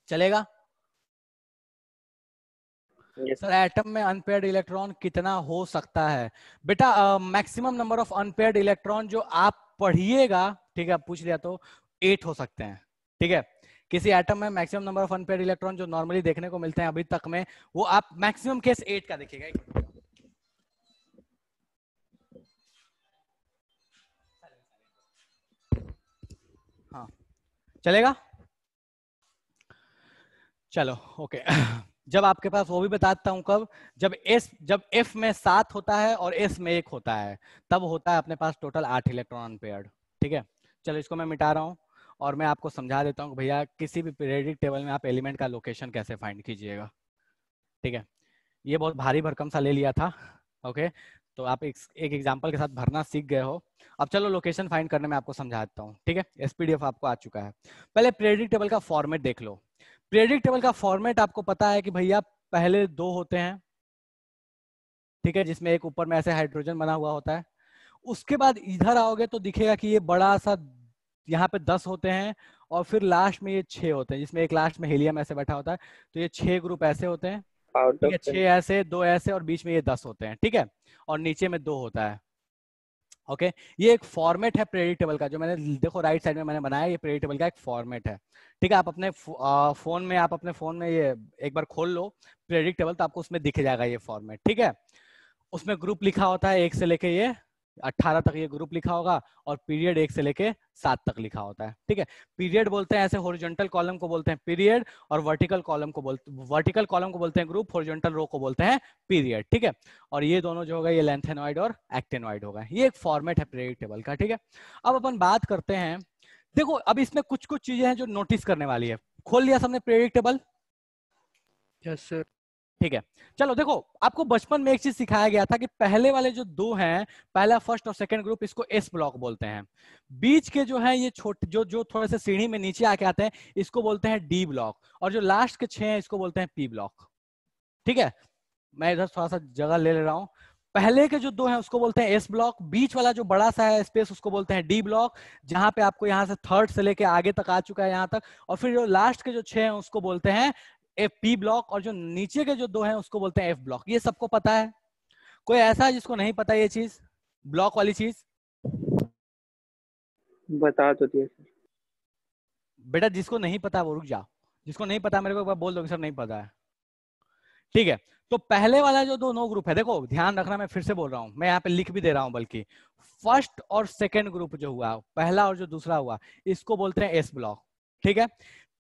चलेगा सर एटम में अनपेड इलेक्ट्रॉन कितना हो सकता है बेटा maximum number of unpaired electron जो आप पढ़िएगा ठीक है पूछ लिया तो एट हो सकते हैं ठीक है किसी एटम में maximum number of unpaired electron जो नॉर्मली देखने को मिलते हैं अभी तक में वो आप मैक्सिमम केस एट का देखिएगा हाँ। चलेगा चलो ओके जब आपके पास वो भी बताता हूं कब जब एस जब एफ में सात होता है और एस में एक होता है तब होता है अपने पास टोटल आठ इलेक्ट्रॉन पेयर ठीक है चलो इसको मैं मिटा रहा हूं और मैं आपको समझा देता हूँ भैया किसी भी पीरियडिक टेबल में आप एलिमेंट का लोकेशन कैसे फाइंड कीजिएगा ठीक है ये बहुत भारी भरकम सा ले लिया था ओके तो आप एक एग्जाम्पल के साथ भरना सीख गए हो अब चलो लोकेशन फाइंड करने में आपको समझा देता हूँ ठीक है एसपीडीएफ आपको आ चुका है पहले पीरियडिक टेबल का फॉर्मेट देख लो पीरियडिक टेबल का फॉर्मेट आपको पता है कि भैया पहले दो होते हैं ठीक है जिसमें एक ऊपर में ऐसे हाइड्रोजन बना हुआ होता है उसके बाद इधर आओगे तो दिखेगा कि ये बड़ा सा यहाँ पे दस होते हैं और फिर लास्ट में ये छे होते हैं जिसमें एक लास्ट में हेलियम ऐसे बैठा होता है तो ये छह ग्रुप ऐसे होते हैं ठीक है छः ऐसे दो ऐसे और बीच में ये दस होते हैं ठीक है और नीचे में दो होता है ओके ये एक फॉर्मेट है प्रेडिटेबल का जो मैंने देखो राइट साइड में मैंने बनाया ये प्रेडिटेबल का एक फॉर्मेट है ठीक है आप अपने फोन में आप अपने फोन में ये एक बार खोल लो प्रेडिक्टेबल तो आपको उसमें दिख जाएगा ये फॉर्मेट ठीक है उसमें ग्रुप लिखा होता है एक से लेके ये अट्ठारह तक ये ग्रुप लिखा होगा और पीरियड एक से लेके सात तक लिखा होता है ठीक है पीरियड बोलते हैं ऐसे हॉरिजॉन्टल कॉलम को बोलते हैं पीरियड और वर्टिकल कॉलम को बोलते वर्टिकल कॉलम को बोलते हैं ग्रुप हॉरिजॉन्टल रो को बोलते हैं पीरियड ठीक है और ये दोनों जो होगा ये लेंथेनॉइड और एक्टेनॉइड होगा ये एक फॉर्मेट है पीरियड टेबल का ठीक है अब अपन बात करते हैं देखो अब इसमें कुछ कुछ चीजें हैं जो नोटिस करने वाली है खोल लिया सबने पीरियड टेबल यस सर ठीक है चलो देखो आपको बचपन में एक चीज सिखाया गया था कि पहले वाले जो दो हैं पहला फर्स्ट और सेकंड ग्रुप इसको एस ब्लॉक बोलते हैं बीच के जो है ये छोटे जो जो थोड़े से सीढ़ी में नीचे आके आते हैं इसको बोलते हैं डी ब्लॉक और जो लास्ट के छह हैं इसको बोलते हैं पी ब्लॉक ठीक है मैं इधर थोड़ा सा जगह ले ले रहा हूं पहले के जो दो हैं उसको बोलते हैं एस ब्लॉक बीच वाला जो बड़ा सा है स्पेस उसको बोलते हैं डी ब्लॉक जहां पे आपको यहां से थर्ड से लेके आगे तक आ चुका है यहां तक और फिर जो लास्ट के जो छह हैं उसको बोलते हैं एफ पी ब्लॉक और जो नीचे के जो दो हैं उसको बोलते हैं एफ ब्लॉक ये सबको पता है कोई ऐसा है जिसको नहीं पता ये चीज ब्लॉक वाली चीज बता तो बेटा जिसको नहीं पता वो रुक जा जिसको नहीं पता मेरे को बोल दो सर नहीं पता है ठीक है तो पहले वाला जो दो नो ग्रुप है देखो ध्यान रखना मैं फिर से बोल रहा हूं मैं यहाँ पे लिख भी दे रहा हूं बल्कि फर्स्ट और सेकेंड ग्रुप जो हुआ पहला और जो दूसरा हुआ इसको बोलते हैं एस ब्लॉक ठीक है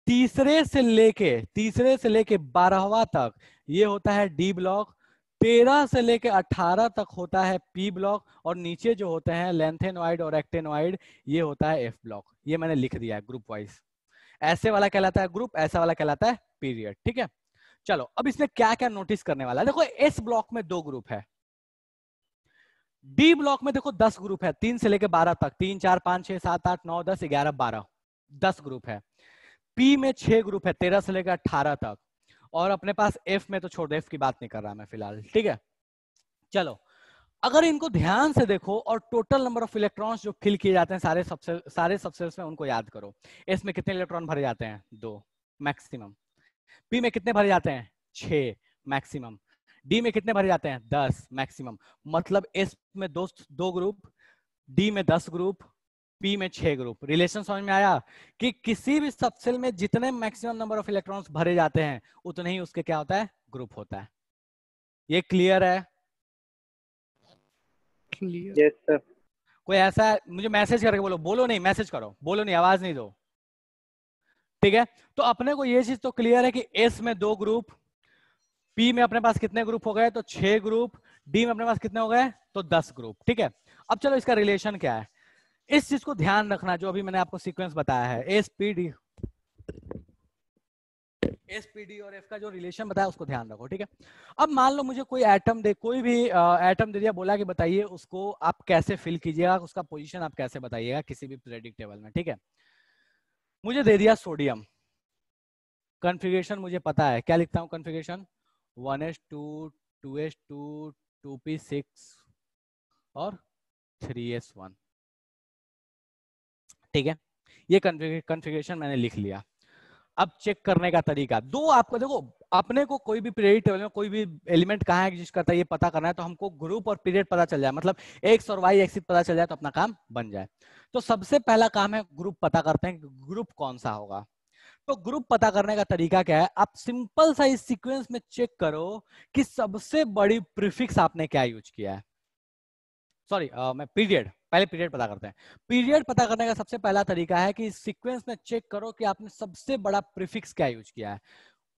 तीसरे से लेके तीसरे से लेके बारहवा तक ये होता है डी ब्लॉक तेरह से लेके अठारह तक होता है पी ब्लॉक और नीचे जो होते हैं लेंथेनोइड और एक्टेनोइड ये होता है एफ ब्लॉक ये मैंने लिख दिया है ग्रुप वाइज ऐसे वाला कहलाता है ग्रुप ऐसा वाला कहलाता है पीरियड ठीक है चलो अब इसमें क्या क्या नोटिस करने वाला है देखो एस ब्लॉक में दो ग्रुप है डी ब्लॉक में देखो दस ग्रुप है तीन से लेकर बारह तक तीन चार पांच छह सात आठ नौ दस ग्यारह बारह दस ग्रुप है पी में छह ग्रुप है तेरह से लेकर अठारह तक और अपने पास एफ में तो छोड़ दो एफ की बात नहीं कर रहा मैं फिलहाल ठीक है चलो अगर इनको ध्यान से देखो और टोटल नंबर ऑफ इलेक्ट्रॉन्स जो फिल किए जाते हैं सारे सबसे सारे सबसे में उनको याद करो एस में कितने इलेक्ट्रॉन भरे जाते हैं दो मैक्सिमम पी में कितने भरे जाते हैं छ मैक्सिमम डी में कितने भरे जाते हैं दस मैक्सिमम मतलब एस में दो दो ग्रुप डी में दस ग्रुप पी में छह ग्रुप रिलेशन समझ में आया कि किसी भी सबसेल में जितने मैक्सिमम नंबर ऑफ इलेक्ट्रॉन्स भरे जाते हैं उतने ही उसके क्या होता है ग्रुप होता है ये क्लियर है क्लियर yes, कोई ऐसा है? मुझे मैसेज करके बोलो बोलो नहीं मैसेज करो बोलो नहीं आवाज नहीं दो ठीक है तो अपने को ये चीज तो क्लियर है कि एस में दो ग्रुप पी में अपने पास कितने ग्रुप हो गए तो छह ग्रुप डी में अपने पास कितने हो गए तो दस ग्रुप ठीक है अब चलो इसका रिलेशन क्या है इस चीज को ध्यान रखना जो अभी मैंने आपको सीक्वेंस बताया है s p d s p d और एफ का जो रिलेशन बताया उसको ध्यान रखो ठीक है अब मान लो मुझे कोई एटम दे कोई भी एटम दे दिया बोला कि बताइए उसको आप कैसे फिल कीजिएगा उसका पोजीशन आप कैसे बताइएगा किसी भी प्रेडिक्ट टेबल में ठीक है मुझे दे दिया सोडियम कन्फिगेशन मुझे पता है क्या लिखता हूं configuration one S two two S two two p six और थ्री एस वन ठीक है ये कॉन्फ़िगरेशन मैंने लिख लिया अब चेक करने का तरीका दो आपको देखो अपने को कोई भी पीरियड टेबल में कोई भी एलिमेंट कहाँ है करता है ये पता करना है तो हमको ग्रुप और पीरियड पता चल जाए मतलब एक्स और वाई एक्सिस पता चल जाए तो अपना काम बन जाए तो सबसे पहला काम है ग्रुप पता करते हैं ग्रुप कौन सा होगा तो ग्रुप पता करने का तरीका क्या है आप सिंपल सा इस सिक्वेंस में चेक करो कि सबसे बड़ी प्रिफिक्स आपने क्या यूज किया है सॉरी मैं पीरियड पहले पीरियड पता करते हैं पीरियड पता करने का सबसे पहला तरीका है कि सीक्वेंस में चेक करो कि आपने सबसे बड़ा प्रीफिक्स क्या यूज किया है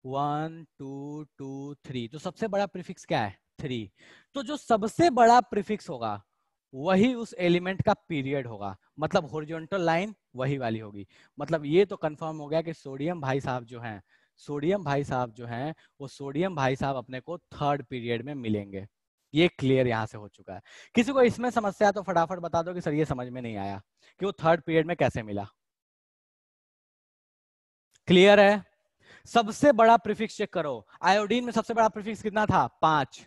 वन टू टू थ्री तो सबसे बड़ा प्रीफिक्स क्या है थ्री तो जो सबसे बड़ा प्रीफिक्स होगा वही उस एलिमेंट का पीरियड होगा मतलब होरिजोनटल लाइन वही वाली होगी मतलब ये तो कंफर्म हो गया कि सोडियम भाई साहब जो हैं सोडियम भाई साहब जो हैं वो सोडियम भाई साहब अपने को थर्ड पीरियड में मिलेंगे ये क्लियर यहाँ से हो चुका है किसी को इसमें समस्या तो फटाफट बता दो कि सर ये समझ में नहीं आया कि वो थर्ड पीरियड में कैसे मिला क्लियर है सबसे बड़ा प्रीफिक्स चेक करो आयोडीन में सबसे बड़ा प्रीफिक्स कितना था पांच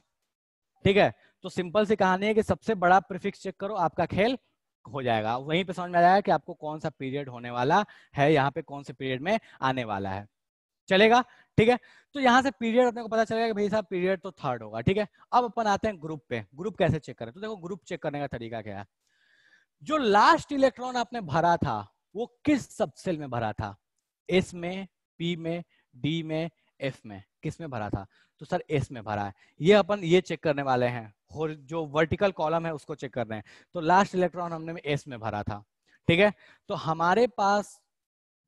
ठीक है तो सिंपल सी कहानी है कि सबसे बड़ा प्रीफिक्स चेक करो आपका खेल हो जाएगा वहीं पे समझ में आया कि आपको कौन सा पीरियड होने वाला है यहाँ पे कौन से पीरियड में आने वाला है चलेगा ठीक है तो यहाँ से पीरियड अपने को पता चलेगा कि भाई साहब पीरियड तो थर्ड होगा ठीक है अब अपन आते हैं ग्रुप पे ग्रुप कैसे चेक करें तो देखो ग्रुप चेक करने का तरीका क्या है जो लास्ट इलेक्ट्रॉन आपने भरा था वो किस सबसेल में भरा था एस में पी में डी में एफ में किस में भरा था तो सर एस में भरा है ये अपन ये चेक करने वाले हैं जो वर्टिकल कॉलम है उसको चेक कर रहे हैं तो लास्ट इलेक्ट्रॉन हमने एस में भरा था ठीक है तो हमारे पास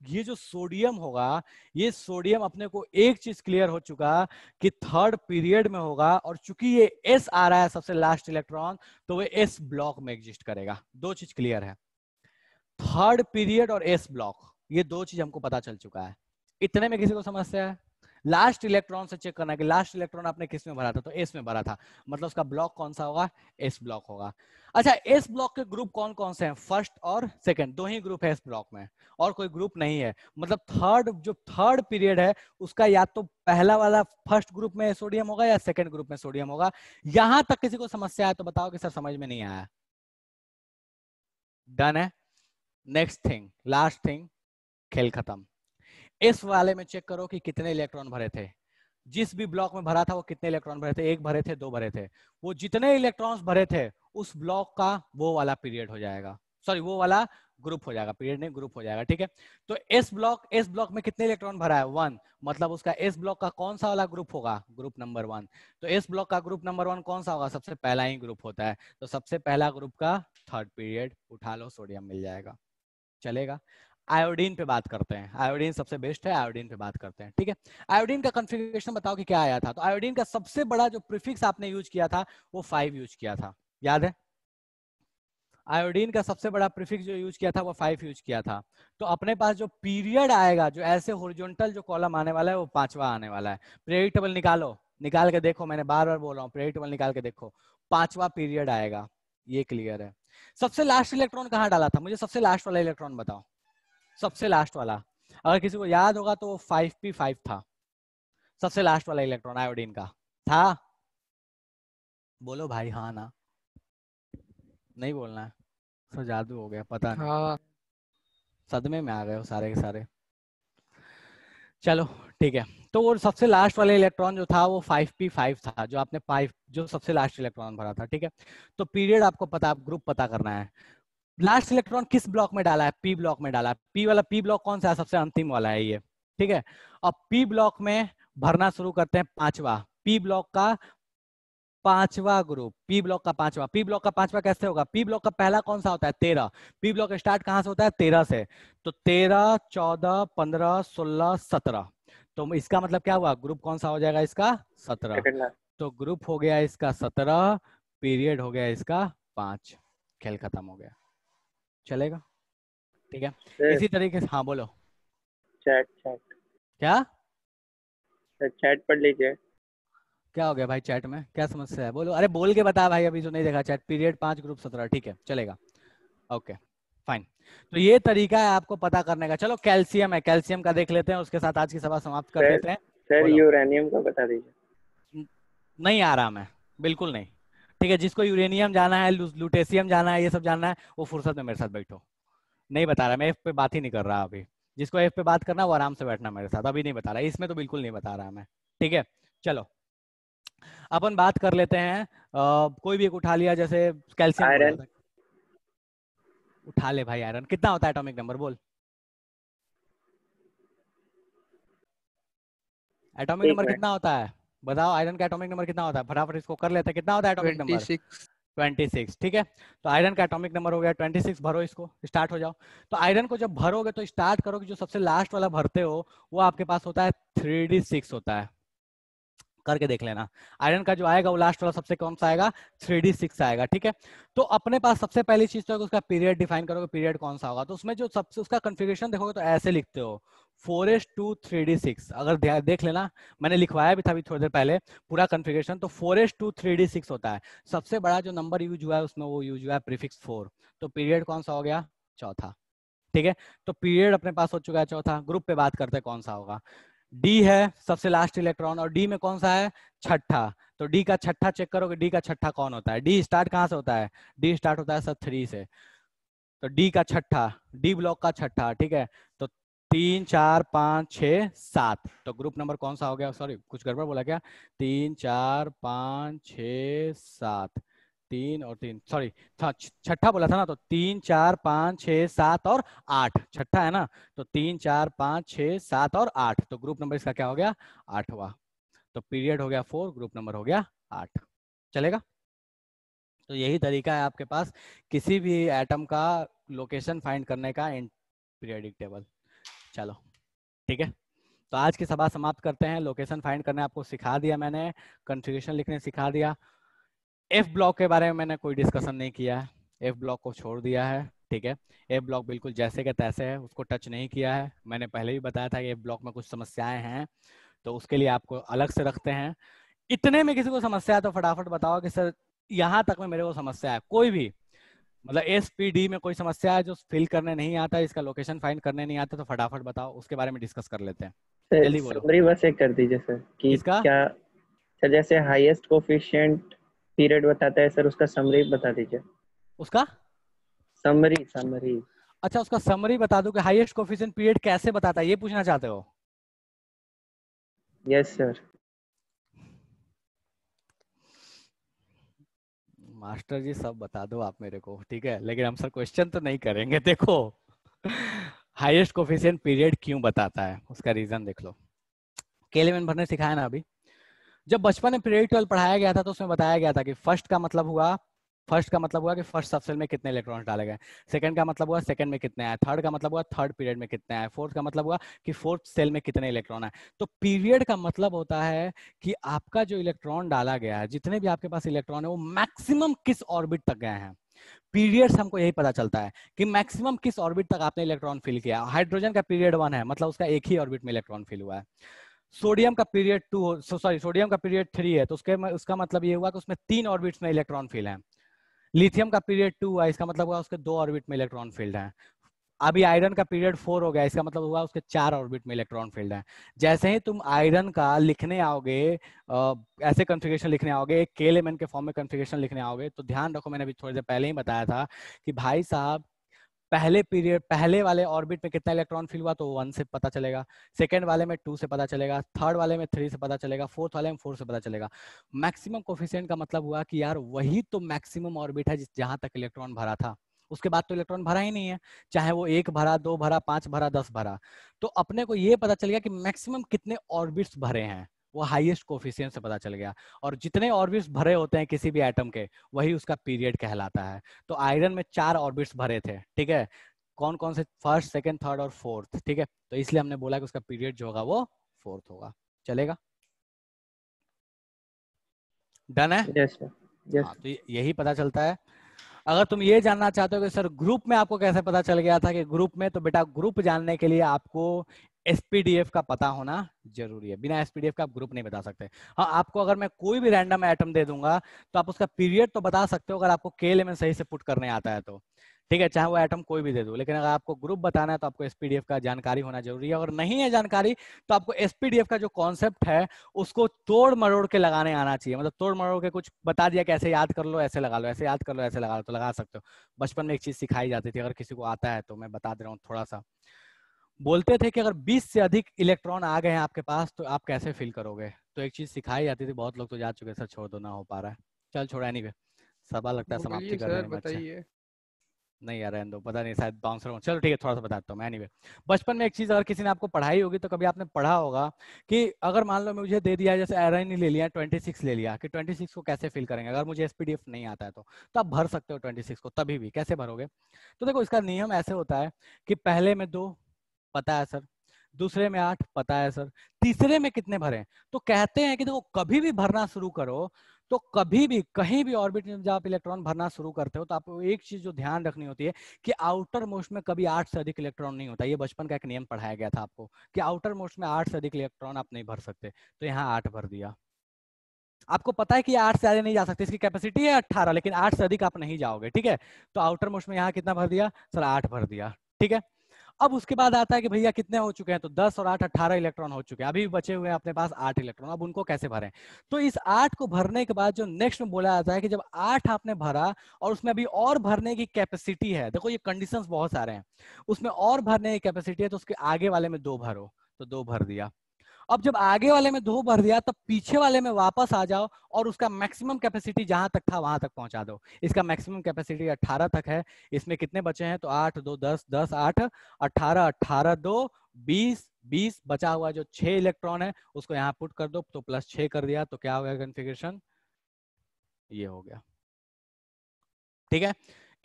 ये जो सोडियम होगा ये सोडियम अपने को एक चीज क्लियर हो चुका कि थर्ड पीरियड में होगा और चूंकि ये एस आ रहा है सबसे लास्ट इलेक्ट्रॉन तो वह एस ब्लॉक में एग्जिस्ट करेगा दो चीज क्लियर है थर्ड पीरियड और एस ब्लॉक ये दो चीज हमको पता चल चुका है इतने में किसी को समस्या है लास्ट इलेक्ट्रॉन से चेक करना कि लास्ट इलेक्ट्रॉन आपने किस में भरा था तो एस में भरा था मतलब उसका ब्लॉक कौन सा होगा एस ब्लॉक होगा अच्छा एस ब्लॉक के ग्रुप कौन कौन से हैं फर्स्ट और सेकंड दो ही ग्रुप है एस ब्लॉक में और कोई ग्रुप नहीं है मतलब थर्ड जो थर्ड पीरियड है उसका या तो पहला वाला फर्स्ट ग्रुप में सोडियम होगा या सेकेंड ग्रुप में सोडियम होगा यहां तक किसी को समस्या है तो बताओ कि सर समझ में नहीं आया डन है नेक्स्ट थिंग लास्ट थिंग खेल खत्म एस वाले में चेक करो कि कितने इलेक्ट्रॉन भरे थे जिस भी ब्लॉक में भरा था वो कितने इलेक्ट्रॉन भरे थे एक भरे थे दो भरे थे वो जितने इलेक्ट्रॉन्स भरे थे उस ब्लॉक का वो वाला पीरियड हो जाएगा सॉरी वो वाला ग्रुप हो जाएगा पीरियड नहीं ग्रुप हो जाएगा ठीक है तो एस ब्लॉक एस ब्लॉक में कितने इलेक्ट्रॉन भरा है वन मतलब उसका एस ब्लॉक का कौन सा वाला ग्रुप होगा ग्रुप नंबर वन तो एस ब्लॉक का ग्रुप नंबर वन कौन सा होगा सबसे पहला ही ग्रुप होता है तो सबसे पहला ग्रुप का थर्ड पीरियड उठा लो सोडियम मिल जाएगा चलेगा आयोडीन पे बात करते हैं आयोडीन सबसे बेस्ट है आयोडीन पे बात करते हैं ठीक है आयोडीन का कॉन्फ़िगरेशन बताओ कि क्या आया था तो आयोडीन का सबसे बड़ा जो प्रीफिक्स आपने यूज किया था वो फाइव यूज किया था याद है आयोडीन का सबसे बड़ा प्रीफिक्स जो यूज किया था वो फाइव यूज किया था तो अपने पास जो पीरियड आएगा जो ऐसे होरिजोनटल जो कॉलम आने वाला है वो पांचवा आने वाला है प्रेडिक्टेबल निकालो निकाल के देखो मैंने बार बार बोल रहा हूँ प्रेडिक्टेबल निकाल के देखो पांचवा पीरियड आएगा ये क्लियर है सबसे लास्ट इलेक्ट्रॉन कहाँ डाला था मुझे सबसे लास्ट वाला इलेक्ट्रॉन बताओ सबसे लास्ट वाला अगर किसी को याद होगा तो फाइव पी फाइव था सबसे लास्ट वाला इलेक्ट्रॉन आयोडीन का था बोलो भाई हाँ ना नहीं बोलना है तो जादू हो गया पता नहीं हाँ। सदमे में आ गए हो सारे के सारे चलो ठीक है तो वो सबसे लास्ट वाले इलेक्ट्रॉन जो था वो 5p5 था जो आपने 5 जो सबसे लास्ट इलेक्ट्रॉन भरा था ठीक है तो पीरियड आपको पता आप ग्रुप पता करना है लास्ट इलेक्ट्रॉन किस ब्लॉक में डाला है पी ब्लॉक में डाला है पी वाला पी ब्लॉक कौन सा है सबसे अंतिम वाला है ये ठीक है अब पी ब्लॉक में भरना शुरू करते हैं पांचवा पी ब्लॉक का पांचवा ग्रुप पी ब्लॉक का पांचवा पी ब्लॉक का पांचवा कैसे होगा पी ब्लॉक का पहला कौन सा होता है तेरह पी ब्लॉक स्टार्ट कहां से होता है तेरह से तो तेरह चौदह पंद्रह सोलह सत्रह तो इसका मतलब क्या हुआ ग्रुप कौन सा हो जाएगा इसका सत्रह तो ग्रुप हो गया इसका सत्रह पीरियड हो गया इसका पांच खेल खत्म हो गया चलेगा ठीक है इसी तरीके से हाँ बोलो चैट चैट क्या चैट पढ़ लीजिए क्या हो गया भाई चैट में क्या समस्या है बोलो अरे बोल के बता भाई अभी जो नहीं देखा चैट पीरियड पांच ग्रुप सत्रह ठीक है चलेगा ओके फाइन तो ये तरीका है आपको पता करने का चलो कैल्सियम है कैल्सियम का देख लेते हैं उसके साथ आज की सभा समाप्त कर देते हैं सर यूरेनियम का बता दीजिए नहीं आ रहा मैं बिल्कुल नहीं ठीक है जिसको यूरेनियम जाना है लुटेशियम जाना है ये सब जानना है वो फुर्सत में मेरे साथ बैठो नहीं बता रहा मैं एफ पे बात ही नहीं कर रहा अभी जिसको एफ पे बात करना वो आराम से बैठना मेरे साथ अभी नहीं बता रहा इसमें तो बिल्कुल नहीं बता रहा मैं ठीक है चलो अपन बात कर लेते हैं आ, कोई भी एक उठा लिया जैसे कैल्शियम उठा ले भाई आयरन कितना होता है एटॉमिक नंबर बोल एटॉमिक नंबर कितना होता है बताओ आयरन का एटॉमिक नंबर कितना होता है फटाफट इसको कर लेते हैं कितना होता है एटॉमिक नंबर 26 ठीक है तो आयरन का एटॉमिक नंबर हो गया 26 भरो इसको स्टार्ट हो जाओ तो आयरन को जब भरोगे तो स्टार्ट करोगे जो सबसे लास्ट वाला भरते हो वो आपके पास होता है थ्री होता है करके देख लेना आयरन का जो आएगा वो लास्ट वाला सबसे कौन सा आएगा थ्री डी सिक्स आएगा ठीक है तो अपने पास सबसे पहली चीज तो उसका पीरियड डिफाइन करोगे पीरियड कौन सा होगा तो उसमें जो सबसे उसका कन्फिग्रेशन देखोगे तो ऐसे लिखते हो four S two three d six अगर देख लेना मैंने लिखवाया भी था अभी थोड़ी देर पहले पूरा कन्फिग्रेशन तो four S two three d six होता है सबसे बड़ा जो नंबर यूज हुआ है उसमें वो यूज हुआ है प्रीफिक्स फोर तो पीरियड कौन सा हो गया चौथा ठीक है तो पीरियड अपने पास हो चुका है चौथा ग्रुप पे बात करते हैं कौन सा होगा डी है सबसे लास्ट इलेक्ट्रॉन और डी में कौन सा है छठा तो डी का छठा चेक करोगे डी का छठा कौन होता है डी स्टार्ट कहां से होता है डी स्टार्ट होता है सब थ्री से तो डी का छठा डी ब्लॉक का छठा ठीक है तो तीन चार पाँच छ सात तो ग्रुप नंबर कौन सा हो गया सॉरी कुछ गड़बड़ बोला क्या तीन चार पाँच छ सात तीन और तीन सॉरी छठा बोला था ना तो तीन चार पांच छः सात और आठ छठा है ना तो तीन चार पांच छः सात और आठ तो ग्रुप नंबर इसका क्या हो गया आठवा तो पीरियड हो गया फोर ग्रुप नंबर हो गया आठ चलेगा तो यही तरीका है आपके पास किसी भी एटम का लोकेशन फाइंड करने का इन पीरियडिक टेबल चलो ठीक है तो आज की सभा समाप्त करते हैं लोकेशन फाइंड करने आपको सिखा दिया मैंने कंफ्यूगेशन लिखने सिखा दिया एफ ब्लॉक के बारे में मैंने कोई डिस्कशन नहीं किया है एफ ब्लॉक को छोड़ दिया है ठीक है एफ ब्लॉक बिल्कुल जैसे का तैसे है उसको टच नहीं किया है मैंने पहले भी बताया था कि एफ ब्लॉक में कुछ समस्याएं हैं तो उसके लिए आपको अलग से रखते हैं इतने में किसी को समस्या है तो फटाफट बताओ कि सर यहाँ तक में मेरे को समस्या है कोई भी मतलब एस पी डी में कोई समस्या है जो फिल करने नहीं आता इसका लोकेशन फाइंड करने नहीं आता तो फटाफट बताओ उसके बारे में डिस्कस कर लेते हैं जल्दी बोलो बस एक कर दीजिए सर कि इसका क्या सर जैसे हाईएस्ट कोफिशिएंट पीरियड बताता है सर उसका समरी बता दीजिए उसका समरी समरी अच्छा उसका समरी बता दो कि हाईएस्ट कोफिशिएंट पीरियड कैसे बताता है ये पूछना चाहते हो यस सर मास्टर जी सब बता दो आप मेरे को ठीक है लेकिन हम सर क्वेश्चन तो नहीं करेंगे देखो हाईएस्ट कोफिशिएंट पीरियड क्यों बताता है उसका रीजन देख लो केलेवन भरने सिखाया ना अभी जब बचपन में पीरियड ट्वेल्व पढ़ाया गया था तो उसमें बताया गया था कि फर्स्ट का मतलब हुआ फर्स्ट का मतलब हुआ कि फर्स्ट सबसेल में कितने इलेक्ट्रॉन्स डाले गए सेकंड का मतलब हुआ सेकंड में कितने आए थर्ड का मतलब हुआ थर्ड पीरियड में कितने आए फोर्थ का मतलब हुआ कि फोर्थ सेल में कितने इलेक्ट्रॉन आए तो पीरियड का मतलब होता है कि आपका जो इलेक्ट्रॉन डाला गया है जितने भी आपके पास इलेक्ट्रॉन है वो मैक्सिमम किस ऑर्बिट तक गए हैं पीरियड हमको यही पता चलता है कि मैक्सिमम किस ऑर्बिट तक आपने इलेक्ट्रॉन फिल किया हाइड्रोजन का पीरियड वन है मतलब उसका एक ही ऑर्बिट में इलेक्ट्रॉन फिल हुआ है सोडियम का पीरियड टू सॉरी सोडियम का पीरियड थ्री है तो उसके उसका मतलब ये हुआ कि उसमें तीन ऑर्बिट्स में इलेक्ट्रॉन फील्ड है लिथियम का पीरियड टू हुआ इसका मतलब हुआ उसके दो ऑर्बिट में इलेक्ट्रॉन फील्ड है अभी आयरन का पीरियड फोर हो गया इसका मतलब हुआ उसके चार ऑर्बिट में इलेक्ट्रॉन फील्ड है जैसे ही तुम आयरन का लिखने आओगे ऐसे कॉन्फ़िगरेशन लिखने आओगे एक के के फॉर्म में कॉन्फ़िगरेशन लिखने आओगे तो ध्यान रखो मैंने अभी थोड़ी देर पहले ही बताया था कि भाई साहब पहले पीरियड पहले वाले ऑर्बिट में कितना इलेक्ट्रॉन फिल हुआ तो वन से पता चलेगा सेकेंड वाले में टू से पता चलेगा थर्ड वाले में थ्री से पता चलेगा फोर्थ वाले में फोर से पता चलेगा मैक्सिमम कोफिशियंट का मतलब हुआ कि यार वही तो मैक्सिमम ऑर्बिट है जहां तक इलेक्ट्रॉन भरा था उसके बाद तो इलेक्ट्रॉन भरा ही नहीं है चाहे वो एक भरा दो भरा पांच भरा दस भरा तो अपने को ये पता चल गया कि मैक्सिमम कितने ऑर्बिट्स भरे हैं वो हाईएस्ट कोफिशियंट से पता चल गया और जितने ऑर्बिट्स भरे होते हैं किसी भी एटम के वही उसका पीरियड कहलाता है तो आयरन में चार ऑर्बिट्स भरे थे ठीक है कौन कौन से फर्स्ट सेकेंड थर्ड और फोर्थ ठीक है तो इसलिए हमने बोला कि उसका पीरियड जो होगा वो फोर्थ होगा चलेगा डन है yes, yes. हाँ, तो यही पता चलता है अगर तुम ये जानना चाहते हो कि सर ग्रुप में आपको कैसे पता चल गया था कि ग्रुप में तो बेटा ग्रुप जानने के लिए आपको एसपीडीएफ का पता होना जरूरी है बिना एसपीडीएफ का आप ग्रुप नहीं बता सकते हाँ आपको अगर मैं कोई भी रैंडम आइटम दे दूंगा तो आप उसका पीरियड तो बता सकते हो अगर आपको केले में सही से पुट करने आता है तो ठीक है चाहे वो आइटम कोई भी दे दो लेकिन अगर आपको ग्रुप बताना है तो आपको एसपीडीएफ का जानकारी होना जरूरी है अगर नहीं है जानकारी तो आपको एसपीडीएफ का जो कॉन्सेप्ट है उसको तोड़ मरोड़ के लगाने आना चाहिए मतलब तोड़ मरोड़ के कुछ बता दिया कि ऐसे याद कर लो ऐसे लगा लो ऐसे याद कर लो ऐसे लगा लो तो लगा सकते हो बचपन में एक चीज सिखाई जाती थी अगर किसी को आता है तो मैं बता दे रहा हूँ थोड़ा सा बोलते थे कि अगर 20 से अधिक इलेक्ट्रॉन आ गए हैं आपके पास तो आप कैसे फील करोगे तो एक चीज सिखाई जाती थी बहुत लोग तो जा चुके सर छोड़ दो ना हो पा रहा है चल छोड़ा एनी वे सवाल लगता है समाप्ति कर रहे हैं अच्छा। नहीं यार दो पता नहीं शायद बाउंसर हो चलो ठीक है थोड़ा सा बताता हूँ मैं एनीवे बचपन में एक चीज अगर किसी ने आपको पढ़ाई होगी तो कभी आपने पढ़ा होगा कि अगर मान लो मुझे दे दिया जैसे एरन ही ले लिया 26 ले लिया कि 26 को कैसे फिल करेंगे अगर मुझे एस नहीं आता है तो, तो आप भर सकते हो 26 को तभी भी कैसे भरोगे तो देखो इसका नियम ऐसे होता है कि पहले में दो पता है सर दूसरे में आठ पता है सर तीसरे में कितने भरे तो कहते हैं कि देखो कभी भी भरना शुरू करो तो कभी भी कहीं भी ऑर्बिट में जब आप इलेक्ट्रॉन भरना शुरू करते हो तो आपको एक चीज जो ध्यान रखनी होती है कि आउटर मोस्ट में कभी आठ से अधिक इलेक्ट्रॉन नहीं होता ये बचपन का एक नियम पढ़ाया गया था आपको कि आउटर मोस्ट में आठ से अधिक इलेक्ट्रॉन आप नहीं भर सकते तो यहाँ आठ भर दिया आपको पता है कि आठ से ज्यादा नहीं जा सकते इसकी कैपेसिटी है अट्ठारह लेकिन आठ से अधिक आप नहीं जाओगे ठीक है तो आउटर मोस्ट में यहाँ कितना भर दिया सर आठ भर दिया ठीक है अब उसके बाद आता है कि भैया कितने हो चुके हैं तो दस और आठ अठारह इलेक्ट्रॉन हो चुके हैं अभी बचे हुए हैं अपने पास आठ इलेक्ट्रॉन अब उनको कैसे भरे तो इस आठ को भरने के बाद जो नेक्स्ट में बोला जाता है कि जब आठ आपने भरा और उसमें अभी और भरने की कैपेसिटी है देखो ये कंडीशन बहुत सारे हैं उसमें और भरने की कैपेसिटी है तो उसके आगे वाले में दो भरो तो दो भर दिया अब जब आगे वाले में दो भर दिया तब पीछे वाले में वापस आ जाओ और उसका मैक्सिमम कैपेसिटी जहां तक था वहां तक पहुंचा दो इसका मैक्सिमम कैपेसिटी 18 तक है इसमें कितने बचे हैं तो 8 दो 10 10 8 18 18 दो 20 20 बचा हुआ जो 6 इलेक्ट्रॉन है उसको यहाँ पुट कर दो तो प्लस 6 कर दिया तो क्या हो गया कन्फिग्रेशन ये हो गया ठीक है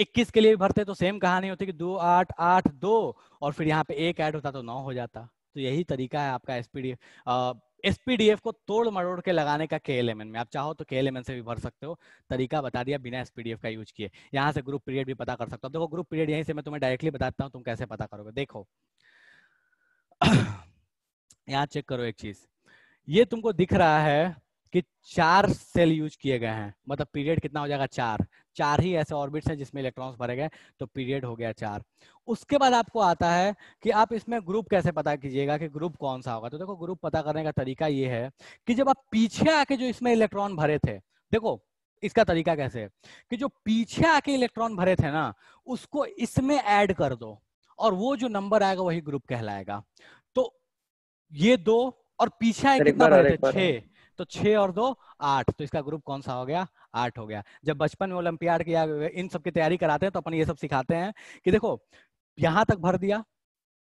21 के लिए भरते तो सेम कहानी होती कि दो आठ आठ दो और फिर यहाँ पे एक ऐड होता तो नौ हो जाता तो यही तरीका है आपका एसपीडीएफ एसपीडीएफ को तोड़ मरोड़ के लगाने का के में आप चाहो तो के से भी भर सकते हो तरीका बता दिया बिना एसपीडीएफ का यूज किए यहाँ से ग्रुप पीरियड भी पता कर सकते हो देखो ग्रुप पीरियड यहीं से मैं तुम्हें डायरेक्टली बताता हूँ तुम कैसे पता करोगे देखो यहाँ चेक करो एक चीज ये तुमको दिख रहा है कि चार सेल यूज किए गए हैं मतलब पीरियड कितना हो जाएगा चार चार ही ऐसे ऑर्बिट्स हैं जिसमें इलेक्ट्रॉन्स भरे गए तो पीरियड हो गया चार उसके बाद आपको आता है कि आप इसमें ग्रुप कैसे पता कीजिएगा कि ग्रुप कौन सा होगा तो देखो ग्रुप पता करने का तरीका ये है कि जब आप पीछे आके जो इसमें इलेक्ट्रॉन भरे थे देखो इसका तरीका कैसे कि जो पीछे आके इलेक्ट्रॉन भरे थे ना उसको इसमें ऐड कर दो और वो जो नंबर आएगा वही ग्रुप कहलाएगा तो ये दो और पीछे आए कितना भरे थे छह तो छह और दो आठ तो इसका ग्रुप कौन सा हो गया आठ हो गया जब बचपन में ओलंपियाड किया इन सब की तैयारी कराते हैं तो अपन ये सब सिखाते हैं कि देखो यहां तक भर दिया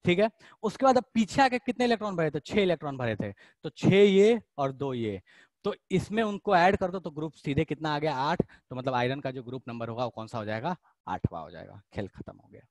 ठीक है उसके बाद अब पीछे आके कितने इलेक्ट्रॉन भरे थे छह इलेक्ट्रॉन भरे थे तो छह ये और दो ये तो इसमें उनको ऐड कर दो तो ग्रुप सीधे कितना आ गया आठ तो मतलब आयरन का जो ग्रुप नंबर होगा वो कौन सा हो जाएगा आठवा हो जाएगा खेल खत्म हो गया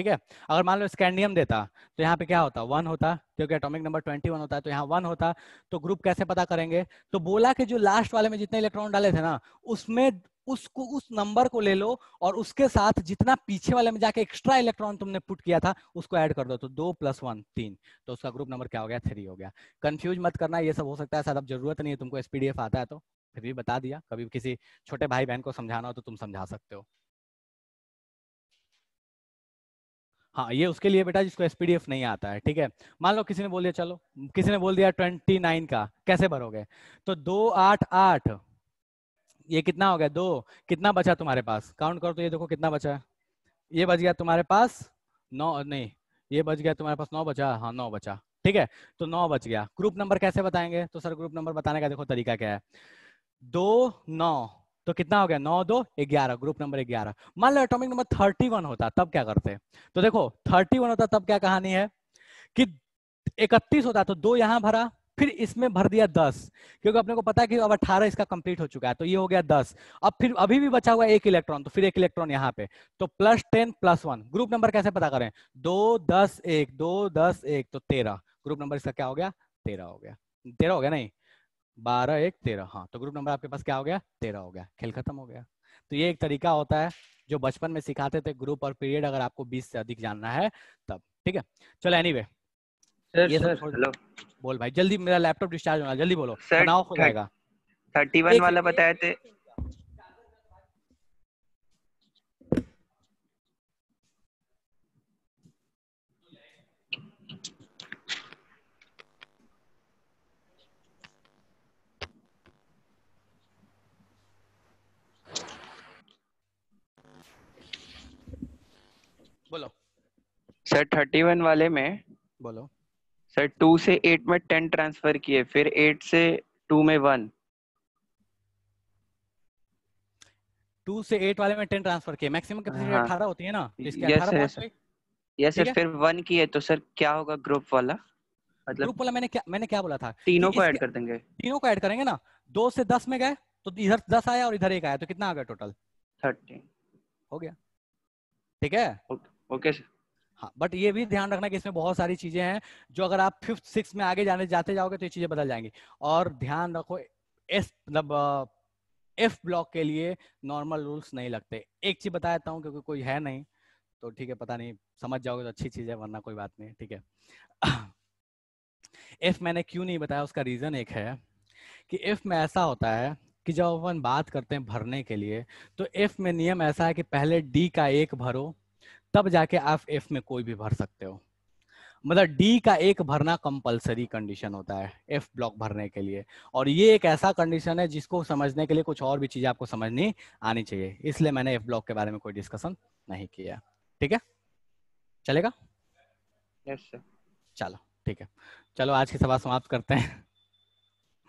ठीक है अगर मान लो स्कैंडियम देता तो यहाँ पे क्या होता वन होता क्योंकि एटॉमिक नंबर ट्वेंटी वन होता है तो यहाँ वन होता तो ग्रुप कैसे पता करेंगे तो बोला कि जो लास्ट वाले में जितने इलेक्ट्रॉन डाले थे ना उसमें उसको उस नंबर को ले लो और उसके साथ जितना पीछे वाले में जाके एक्स्ट्रा इलेक्ट्रॉन तुमने पुट किया था उसको ऐड कर दो तो दो प्लस वन तीन तो उसका ग्रुप नंबर क्या हो गया थ्री हो गया कंफ्यूज मत करना ये सब हो सकता है सर अब जरूरत नहीं है तुमको एसपीडीएफ आता है तो फिर भी बता दिया कभी किसी छोटे भाई बहन को समझाना हो तो तुम समझा सकते हो हाँ ये उसके लिए बेटा जिसको एसपीडीएफ नहीं आता है ठीक है मान लो किसी ने बोल दिया चलो किसी ने बोल दिया ट्वेंटी नाइन का कैसे भरोगे तो दो आठ आठ ये कितना हो गया दो कितना बचा तुम्हारे पास काउंट करो तो ये देखो कितना बचा है ये बच गया तुम्हारे पास नौ नहीं ये बच गया तुम्हारे पास नौ बचा हाँ नौ बचा ठीक है तो नौ बच गया ग्रुप नंबर कैसे बताएंगे तो सर ग्रुप नंबर बताने का देखो तरीका क्या है दो नौ तो कितना हो गया नौ दो ग्यारह ग्रुप नंबर ग्यारह मान लो एटॉमिक नंबर थर्टी वन होता तब क्या करते तो देखो थर्टी वन होता तब क्या कहानी है कि इकतीस होता तो दो यहां भरा फिर इसमें भर दिया दस क्योंकि अपने को पता है कि अब अठारह इसका कंप्लीट हो चुका है तो ये हो गया दस अब फिर अभी भी बचा हुआ एक इलेक्ट्रॉन तो फिर एक इलेक्ट्रॉन यहाँ पे तो plus ten plus one group number कैसे पता करें दो दस एक दो दस एक तो तेरह ग्रुप नंबर इसका क्या हो गया तेरह हो गया तेरह हो गया नहीं बारह एक तेरह हाँ तो ग्रुप नंबर आपके पास क्या हो गया तेरह हो गया खेल खत्म हो गया तो ये एक तरीका होता है जो बचपन में सिखाते थे ग्रुप और पीरियड अगर आपको बीस से अधिक जानना है तब ठीक है चलो एनी anyway, सर, बोल भाई जल्दी मेरा लैपटॉप डिस्चार्ज होना जल्दी बोलो तनाव हो जाएगा थर्टी वन वाला बताए थे सर थर्टी वन वाले में बोलो सर टू से एट में टेन ट्रांसफर किए फिर एट से टू में वन टू से एट वाले में टेन ट्रांसफर किए मैक्सिमम कैपेसिटी हाँ। अठारह होती है ना तो इसके यस सर फिर वन किए तो सर क्या होगा ग्रुप वाला मतलब ग्रुप वाला मैंने क्या मैंने क्या बोला था तीनों को ऐड कर देंगे तीनों को ऐड करेंगे ना दो से दस में गए तो इधर दस आया और इधर एक आया तो कितना आ गया टोटल थर्टीन हो गया ठीक है ओके सर हाँ बट ये भी ध्यान रखना कि इसमें बहुत सारी चीजें हैं जो अगर आप फिफ्थ सिक्स में आगे जाने जाते जाओगे तो ये चीजें बदल जाएंगी और ध्यान रखो एस मतलब एफ ब्लॉक के लिए नॉर्मल रूल्स नहीं लगते एक चीज बता देता हूँ क्योंकि कोई है नहीं तो ठीक है पता नहीं समझ जाओगे तो अच्छी चीज है वरना कोई बात नहीं ठीक है एफ मैंने क्यों नहीं बताया उसका रीजन एक है कि एफ में ऐसा होता है कि जब अपन बात करते हैं भरने के लिए तो एफ में नियम ऐसा है कि पहले डी का एक भरो तब जाके आप एफ में कोई भी भर सकते हो मतलब डी का एक भरना कंपलसरी कंडीशन होता है एफ ब्लॉक भरने के लिए और ये एक ऐसा कंडीशन है जिसको समझने के लिए कुछ और भी चीज़ें आपको समझनी आनी चाहिए इसलिए मैंने एफ ब्लॉक के बारे में कोई डिस्कशन नहीं किया ठीक है चलेगा yes, चलो ठीक है चलो आज की सभा समाप्त करते हैं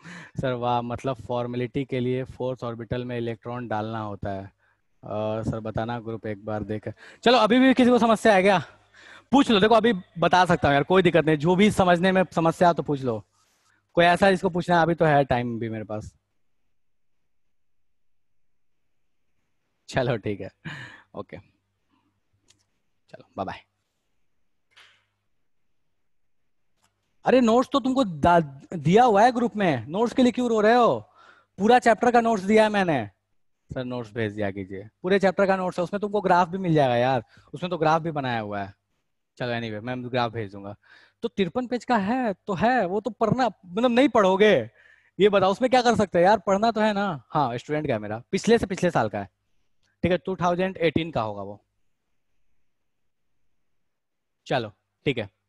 सर वाह मतलब फॉर्मेलिटी के लिए फोर्थ ऑर्बिटल में इलेक्ट्रॉन डालना होता है और सर बताना ग्रुप एक बार देख चलो अभी भी किसी को समस्या है क्या पूछ लो देखो अभी बता सकता हूँ यार कोई दिक्कत नहीं जो भी समझने में समस्या तो पूछ लो कोई ऐसा जिसको पूछना है अभी तो है टाइम भी मेरे पास चलो ठीक है ओके चलो बाय बाय अरे नोट्स तो तुमको दिया हुआ है ग्रुप में नोट्स के लिए क्यों रो रहे हो पूरा चैप्टर का नोट्स दिया है मैंने सर नोट्स भेज दिया कीजिए पूरे चैप्टर का नोट्स है उसमें तुमको ग्राफ भी मिल जाएगा यार उसमें तो ग्राफ भी बनाया हुआ है चलो एनी anyway, मैं ग्राफ भेज दूंगा तो तिरपन पेज का है तो है वो तो पढ़ना मतलब नहीं पढ़ोगे ये बताओ उसमें क्या कर सकते हैं यार पढ़ना तो है ना हाँ स्टूडेंट का है मेरा पिछले से पिछले साल का है ठीक है 2018 का होगा वो चलो ठीक है